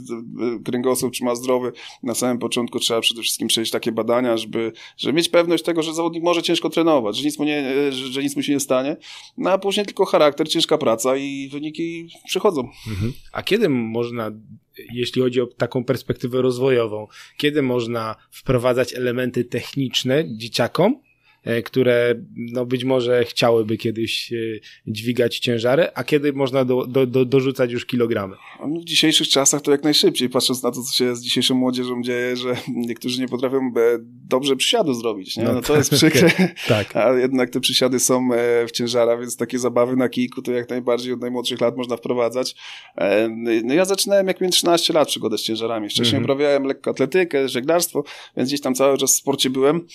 kręgosłup, czy ma zdrowy. Na samym początku trzeba przede wszystkim przejść takie badania, żeby, żeby mieć pewność tego, że zawodnik może ciężko trenować trenować, że nic mu, nie, że nic mu się nie stanie. No a później tylko charakter, ciężka praca i wyniki przychodzą. Mhm. A kiedy można jeśli chodzi o taką perspektywę rozwojową, kiedy można wprowadzać elementy techniczne dzieciakom, E, które no być może chciałyby kiedyś e, dźwigać ciężary, a kiedy można do, do, do, dorzucać już kilogramy? W dzisiejszych czasach to jak najszybciej, patrząc na to, co się z dzisiejszą młodzieżą dzieje, że niektórzy nie potrafią dobrze przysiadu zrobić. Nie? No, no to jest tak, tak. przykre, tak. a jednak te przysiady są e, w ciężarach, więc takie zabawy na kijku to jak najbardziej od najmłodszych lat można wprowadzać. No, no ja zaczynałem jak miałem 13 lat przygodę z ciężarami. Wcześniej mm -hmm. uprawiałem lekkoatletykę, żeglarstwo, więc gdzieś tam cały czas w sporcie byłem.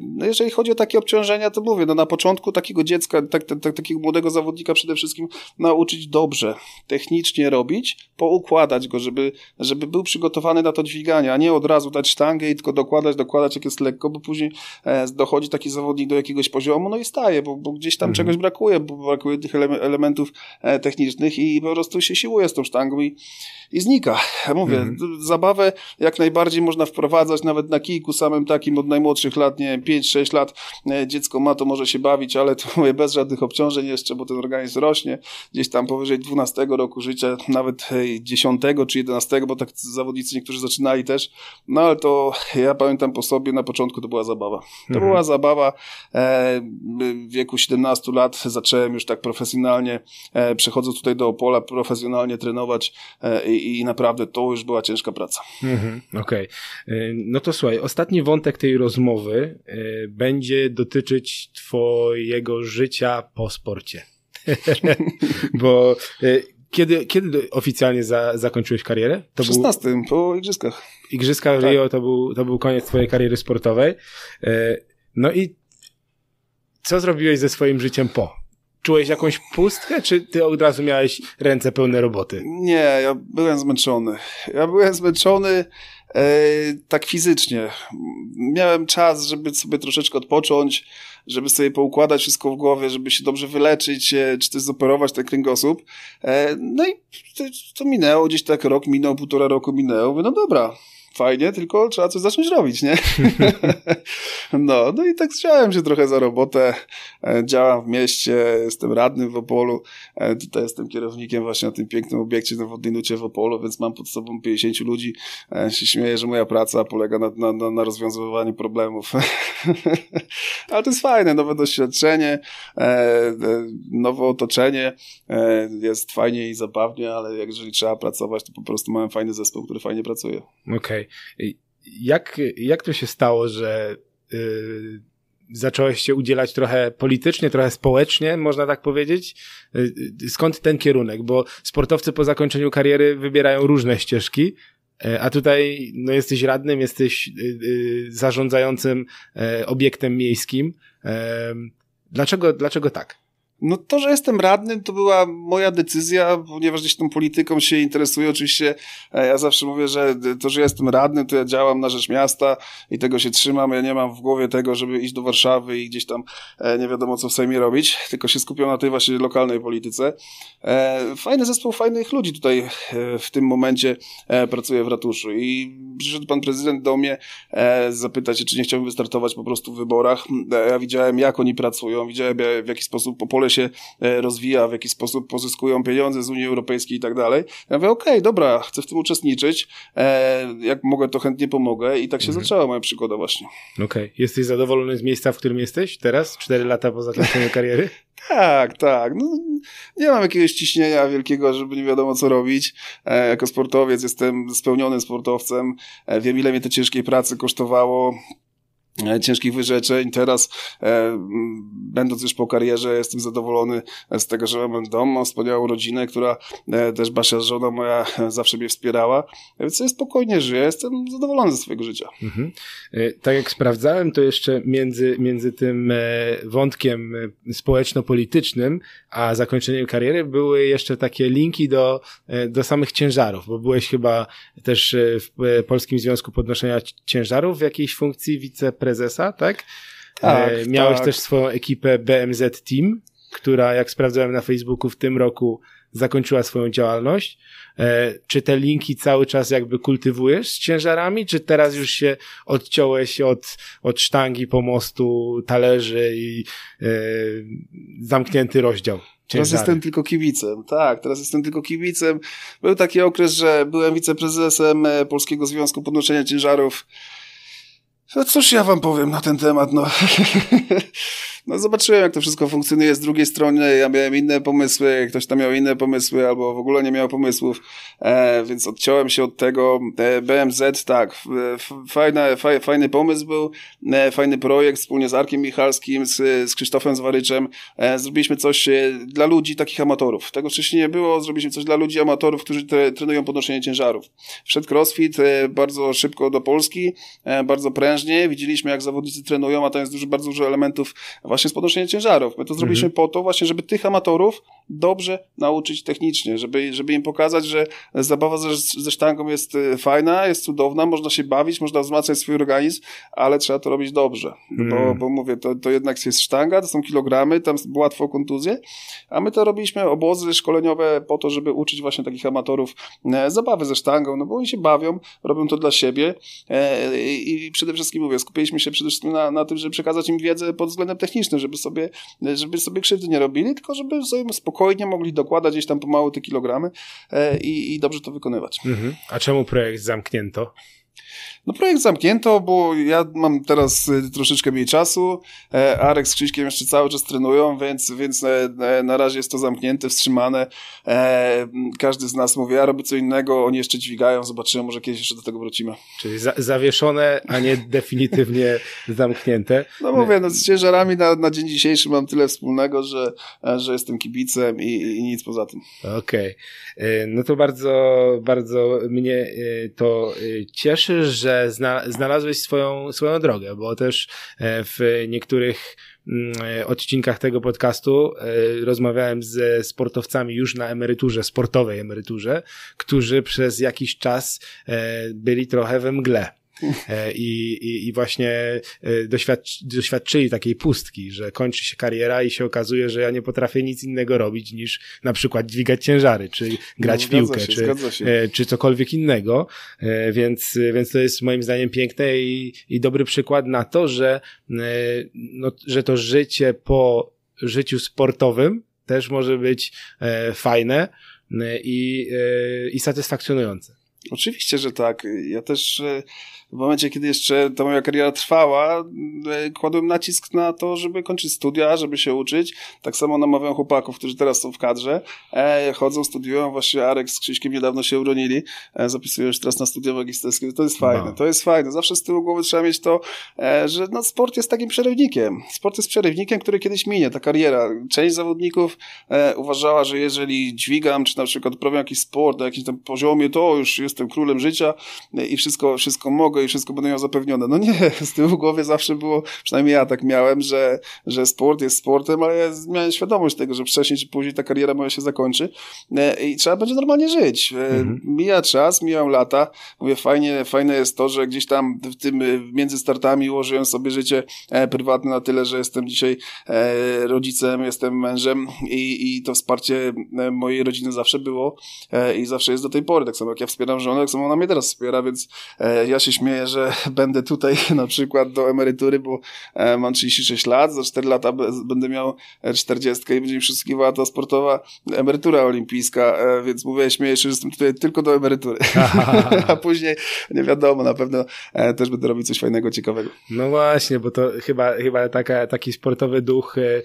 No jeżeli chodzi chodzi o takie obciążenia, to mówię, no na początku takiego dziecka, tak, tak, tak, takiego młodego zawodnika przede wszystkim nauczyć dobrze, technicznie robić, poukładać go, żeby, żeby był przygotowany na to dźwiganie, a nie od razu dać sztangę i tylko dokładać, dokładać jak jest lekko, bo później e, dochodzi taki zawodnik do jakiegoś poziomu, no i staje, bo, bo gdzieś tam mhm. czegoś brakuje, bo brakuje tych elementów e, technicznych i po prostu się siłuje z tą sztangą i, i znika. Mówię, mhm. zabawę jak najbardziej można wprowadzać nawet na kijku samym takim od najmłodszych lat, nie wiem, 5-6 lat E, dziecko ma, to może się bawić, ale to mówię, bez żadnych obciążeń jeszcze, bo ten organizm rośnie gdzieś tam powyżej 12 roku życia, nawet 10 e, czy 11, bo tak zawodnicy niektórzy zaczynali też, no ale to ja pamiętam po sobie, na początku to była zabawa. To mhm. była zabawa, e, w wieku 17 lat zacząłem już tak profesjonalnie, przechodząc tutaj do Opola, profesjonalnie trenować i, i naprawdę to już była ciężka praca. Mhm, Okej. Okay. No to słuchaj, ostatni wątek tej rozmowy będzie będzie dotyczyć Twojego życia po sporcie. Bo e, kiedy, kiedy oficjalnie za, zakończyłeś karierę? To w 16, był... po Igrzyskach. Igrzyska tak. Rio to był, to był koniec Twojej kariery sportowej. E, no i co zrobiłeś ze swoim życiem po? Czułeś jakąś pustkę, czy ty od razu miałeś ręce pełne roboty? Nie, ja byłem zmęczony. Ja byłem zmęczony. E, tak fizycznie. Miałem czas, żeby sobie troszeczkę odpocząć, żeby sobie poukładać wszystko w głowie, żeby się dobrze wyleczyć, e, czy też zoperować ten kręgosłup. E, no i to, to minęło, gdzieś tak rok minął, półtora roku minęło. więc no dobra, fajnie, tylko trzeba coś zacząć robić, nie? no, no i tak chciałem się trochę za robotę. E, działam w mieście, jestem radnym w Opolu. E, tutaj jestem kierownikiem właśnie na tym pięknym obiekcie na Wodnej w Opolu, więc mam pod sobą 50 ludzi. E, się śmieję, że moja praca polega na, na, na, rozwiązywaniu problemów. Ale to jest fajne, nowe doświadczenie, nowe otoczenie. Jest fajnie i zabawnie, ale jeżeli trzeba pracować, to po prostu mam fajny zespół, który fajnie pracuje. Okej. Jak, jak to się stało, że yy, zacząłeś się udzielać trochę politycznie, trochę społecznie, można tak powiedzieć? Y, y, skąd ten kierunek? Bo sportowcy po zakończeniu kariery wybierają różne ścieżki. Y, a tutaj no, jesteś radnym, jesteś zarządzającym obiektem miejskim. Dlaczego, dlaczego tak? No to, że jestem radnym, to była moja decyzja, ponieważ gdzieś tą polityką się interesuję. Oczywiście e, ja zawsze mówię, że to, że jestem radnym, to ja działam na rzecz miasta i tego się trzymam. Ja nie mam w głowie tego, żeby iść do Warszawy i gdzieś tam e, nie wiadomo co w Sejmie robić, tylko się skupiam na tej właśnie lokalnej polityce. E, fajny zespół fajnych ludzi tutaj w tym momencie pracuje w ratuszu i przyszedł pan prezydent do mnie zapytać, czy nie chciałbym wystartować po prostu w wyborach. Ja widziałem, jak oni pracują, widziałem, w jaki sposób popularyzują ogóle się e, rozwija, w jaki sposób pozyskują pieniądze z Unii Europejskiej i tak dalej. Ja mówię, okej, okay, dobra, chcę w tym uczestniczyć, e, jak mogę, to chętnie pomogę i tak się mhm. zaczęła moja przygoda właśnie. Okej, okay. jesteś zadowolony z miejsca, w którym jesteś teraz, cztery lata po zakończeniu kariery? Tak, tak. No, nie mam jakiegoś ciśnienia wielkiego, żeby nie wiadomo co robić. E, jako sportowiec jestem spełnionym sportowcem. wiem ile mnie to ciężkiej pracy kosztowało E, ciężkich wyrzeczeń. Teraz, e, będąc już po karierze, jestem zadowolony z tego, że mam dom, mam wspaniałą rodzinę, która e, też Basia, żona moja, zawsze mnie wspierała, więc ja spokojnie żyję, jestem zadowolony ze swojego życia. Mhm. E, tak jak sprawdzałem, to jeszcze między, między tym e, wątkiem e, społeczno-politycznym, a zakończeniem kariery były jeszcze takie linki do, do samych ciężarów, bo byłeś chyba też w Polskim Związku Podnoszenia Ciężarów w jakiejś funkcji wiceprezydenta prezesa, tak? E, tak e, miałeś tak. też swoją ekipę BMZ Team, która jak sprawdzałem na Facebooku w tym roku zakończyła swoją działalność. E, czy te linki cały czas jakby kultywujesz z ciężarami, czy teraz już się odciąłeś od, od sztangi, pomostu, talerzy i e, zamknięty rozdział? Ciężary. Teraz jestem tylko kibicem, tak, teraz jestem tylko kibicem. Był taki okres, że byłem wiceprezesem e, Polskiego Związku Podnoszenia Ciężarów no cóż ja wam powiem na ten temat, no. No zobaczyłem, jak to wszystko funkcjonuje z drugiej strony. Ja miałem inne pomysły, ktoś tam miał inne pomysły, albo w ogóle nie miał pomysłów, e, więc odciąłem się od tego. E, BMZ, tak, fajna, faj, fajny pomysł był, e, fajny projekt wspólnie z Arkiem Michalskim, z, z Krzysztofem Zwaryczem. E, zrobiliśmy coś e, dla ludzi, takich amatorów. Tego wcześniej nie było, zrobiliśmy coś dla ludzi amatorów, którzy trenują podnoszenie ciężarów. Wszedł crossfit e, bardzo szybko do Polski, bardzo prężnie. Widzieliśmy, jak zawodnicy trenują, a tam jest dużo, bardzo dużo elementów właśnie właśnie z podnoszenia ciężarów. My to zrobiliśmy mhm. po to właśnie, żeby tych amatorów dobrze nauczyć technicznie, żeby, żeby im pokazać, że zabawa ze, ze sztangą jest e, fajna, jest cudowna, można się bawić, można wzmacniać swój organizm, ale trzeba to robić dobrze, mm. bo, bo mówię, to, to jednak jest sztanga, to są kilogramy, tam łatwo kontuzje, a my to robiliśmy obozy szkoleniowe po to, żeby uczyć właśnie takich amatorów e, zabawy ze sztangą, no bo oni się bawią, robią to dla siebie e, i przede wszystkim mówię, skupiliśmy się przede wszystkim na, na tym, żeby przekazać im wiedzę pod względem technicznym, żeby sobie, żeby sobie krzywdy nie robili, tylko żeby sobie spokojnie spokojnie mogli dokładać gdzieś tam pomału te kilogramy e, i, i dobrze to wykonywać. Mhm. A czemu projekt zamknięto? No projekt zamknięto, bo ja mam teraz y, troszeczkę mniej czasu, e, Arek z Krzyśkiem jeszcze cały czas trenują, więc, więc e, e, na razie jest to zamknięte, wstrzymane. Każdy z nas mówi, ja robię co innego, oni jeszcze dźwigają, zobaczymy, może kiedyś jeszcze do tego wrócimy. Czyli za zawieszone, a nie definitywnie zamknięte. No mówię, no z ciężarami na, na dzień dzisiejszy mam tyle wspólnego, że, że jestem kibicem i, i nic poza tym. Okej. Okay. No to bardzo, bardzo mnie to cieszy, że że znalazłeś swoją, swoją drogę, bo też e, w niektórych mm, odcinkach tego podcastu e, rozmawiałem ze sportowcami już na emeryturze, sportowej emeryturze, którzy przez jakiś czas e, byli trochę we mgle E, I, i, i właśnie e, doświadczy, doświadczyli takiej pustki, że kończy się kariera i się okazuje, że ja nie potrafię nic innego robić niż na przykład dźwigać ciężary, czy no, grać no, w piłkę, się, czy, e, czy cokolwiek innego. Więc, więc to jest moim zdaniem piękne i, i dobry przykład na to, że, no, że to życie po życiu sportowym też może być fajne i, i satysfakcjonujące. Oczywiście, że tak. Ja też e, w momencie, kiedy jeszcze ta moja kariera trwała, e, kładłem nacisk na to, żeby kończyć studia, żeby się uczyć. Tak samo namawiam chłopaków, którzy teraz są w kadrze. E, chodzą, studiują. Właśnie Arek z Krzyśkiem niedawno się uronili. E, zapisują już teraz na studia magisterskie. To jest fajne, no. to jest fajne. Zawsze z tyłu głowy trzeba mieć to, że no, sport jest takim przerywnikiem. Sport jest przerywnikiem, który kiedyś minie, ta kariera. Część zawodników uważała, że jeżeli dźwigam, czy na przykład uprawiam jakiś sport na jakimś tam poziomie, to już jest jestem królem życia i wszystko, wszystko mogę i wszystko będę miał zapewnione. No nie, z tyłu w głowie zawsze było, przynajmniej ja tak miałem, że, że sport jest sportem, ale ja miałem świadomość tego, że wcześniej czy później ta kariera moja się zakończy e, i trzeba będzie normalnie żyć. E, mhm. Mija czas, mijają lata. Mówię, fajnie, fajne jest to, że gdzieś tam w tym, e, między startami ułożyłem sobie życie prywatne na tyle, że jestem dzisiaj rodzicem, jestem mężem i, i to wsparcie mojej rodziny zawsze było i zawsze jest do tej pory. Tak samo jak ja wspieram żonę, jak samo ona mnie teraz wspiera, więc e, ja się śmieję, że będę tutaj na przykład do emerytury, bo e, mam 36 lat, za 4 lata będę miał 40 e, i będzie mi przysługiwała ta sportowa emerytura olimpijska, e, więc mówię, śmieję się, że jestem tutaj tylko do emerytury. A później, nie wiadomo, na pewno e, też będę robił coś fajnego, ciekawego. No właśnie, bo to chyba, chyba taka, taki sportowy duch e,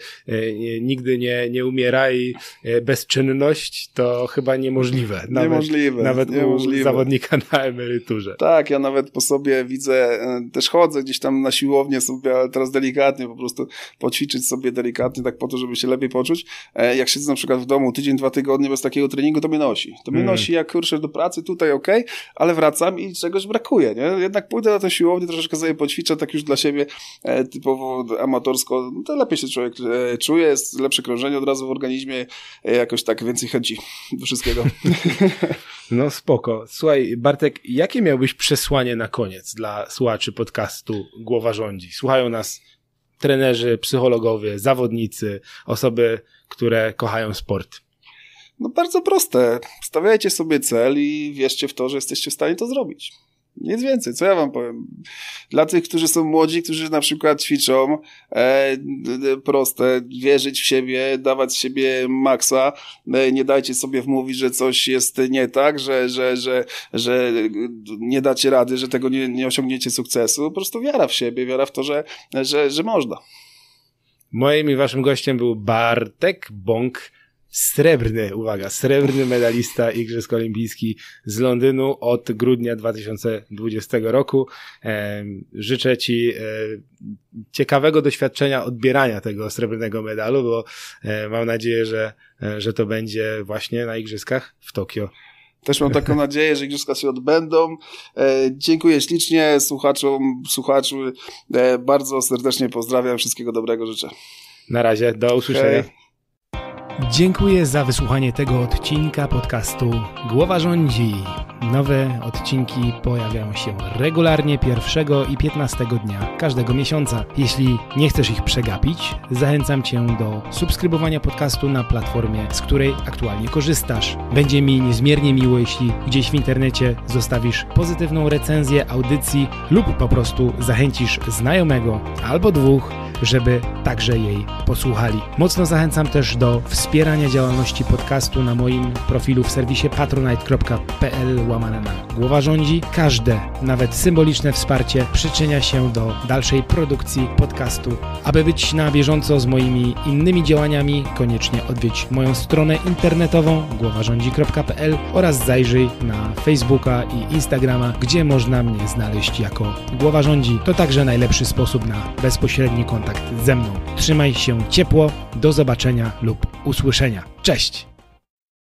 nigdy nie, nie umiera i bezczynność to chyba niemożliwe. Nawet, niemożliwe. Nawet niemożliwe zawodnika na emeryturze. Tak, ja nawet po sobie widzę, e, też chodzę gdzieś tam na siłownię sobie, ale teraz delikatnie po prostu poćwiczyć sobie delikatnie, tak po to, żeby się lepiej poczuć. E, jak siedzę na przykład w domu tydzień, dwa tygodnie bez takiego treningu, to mnie nosi. To mnie mm. nosi, jak kurczę do pracy, tutaj ok, ale wracam i czegoś brakuje, nie? Jednak pójdę na tę siłownię, troszeczkę sobie poćwiczę, tak już dla siebie e, typowo amatorsko, no to lepiej się człowiek czuje, jest lepsze krążenie od razu w organizmie, jakoś tak więcej chęci do wszystkiego. No spoko. Słuchaj, Bartek, jakie miałbyś przesłanie na koniec dla słuchaczy podcastu Głowa Rządzi? Słuchają nas trenerzy, psychologowie, zawodnicy, osoby, które kochają sport. No bardzo proste. Stawiajcie sobie cel i wierzcie w to, że jesteście w stanie to zrobić. Nic więcej, co ja wam powiem. Dla tych, którzy są młodzi, którzy na przykład ćwiczą, e, proste, wierzyć w siebie, dawać siebie maksa, e, nie dajcie sobie wmówić, że coś jest nie tak, że, że, że, że nie dacie rady, że tego nie, nie osiągniecie sukcesu. Po prostu wiara w siebie, wiara w to, że, że, że można. Moim i waszym gościem był Bartek Bąk, srebrny, uwaga, srebrny medalista Igrzysk Olimpijskich z Londynu od grudnia 2020 roku. Życzę Ci e, ciekawego doświadczenia odbierania tego srebrnego medalu, bo e, mam nadzieję, że, e, że to będzie właśnie na Igrzyskach w Tokio. Też mam taką nadzieję, że igrzyska się odbędą. E, dziękuję ślicznie słuchaczom, słuchaczu. E, bardzo serdecznie pozdrawiam. Wszystkiego dobrego życzę. Na razie, do usłyszenia. Dziękuję za wysłuchanie tego odcinka podcastu Głowa rządzi. Nowe odcinki pojawiają się regularnie 1 i 15 dnia każdego miesiąca. Jeśli nie chcesz ich przegapić, zachęcam Cię do subskrybowania podcastu na platformie, z której aktualnie korzystasz. Będzie mi niezmiernie miło, jeśli gdzieś w internecie zostawisz pozytywną recenzję audycji lub po prostu zachęcisz znajomego albo dwóch, żeby także jej posłuchali. Mocno zachęcam też do współpracy wspierania działalności podcastu na moim profilu w serwisie patronite.pl łamane na głowa rządzi. Każde, nawet symboliczne wsparcie przyczynia się do dalszej produkcji podcastu. Aby być na bieżąco z moimi innymi działaniami, koniecznie odwiedź moją stronę internetową głowarządzi.pl oraz zajrzyj na Facebooka i Instagrama, gdzie można mnie znaleźć jako Głowa Rządzi. To także najlepszy sposób na bezpośredni kontakt ze mną. Trzymaj się ciepło, do zobaczenia lub usłyszenia usłyszenia. Cześć!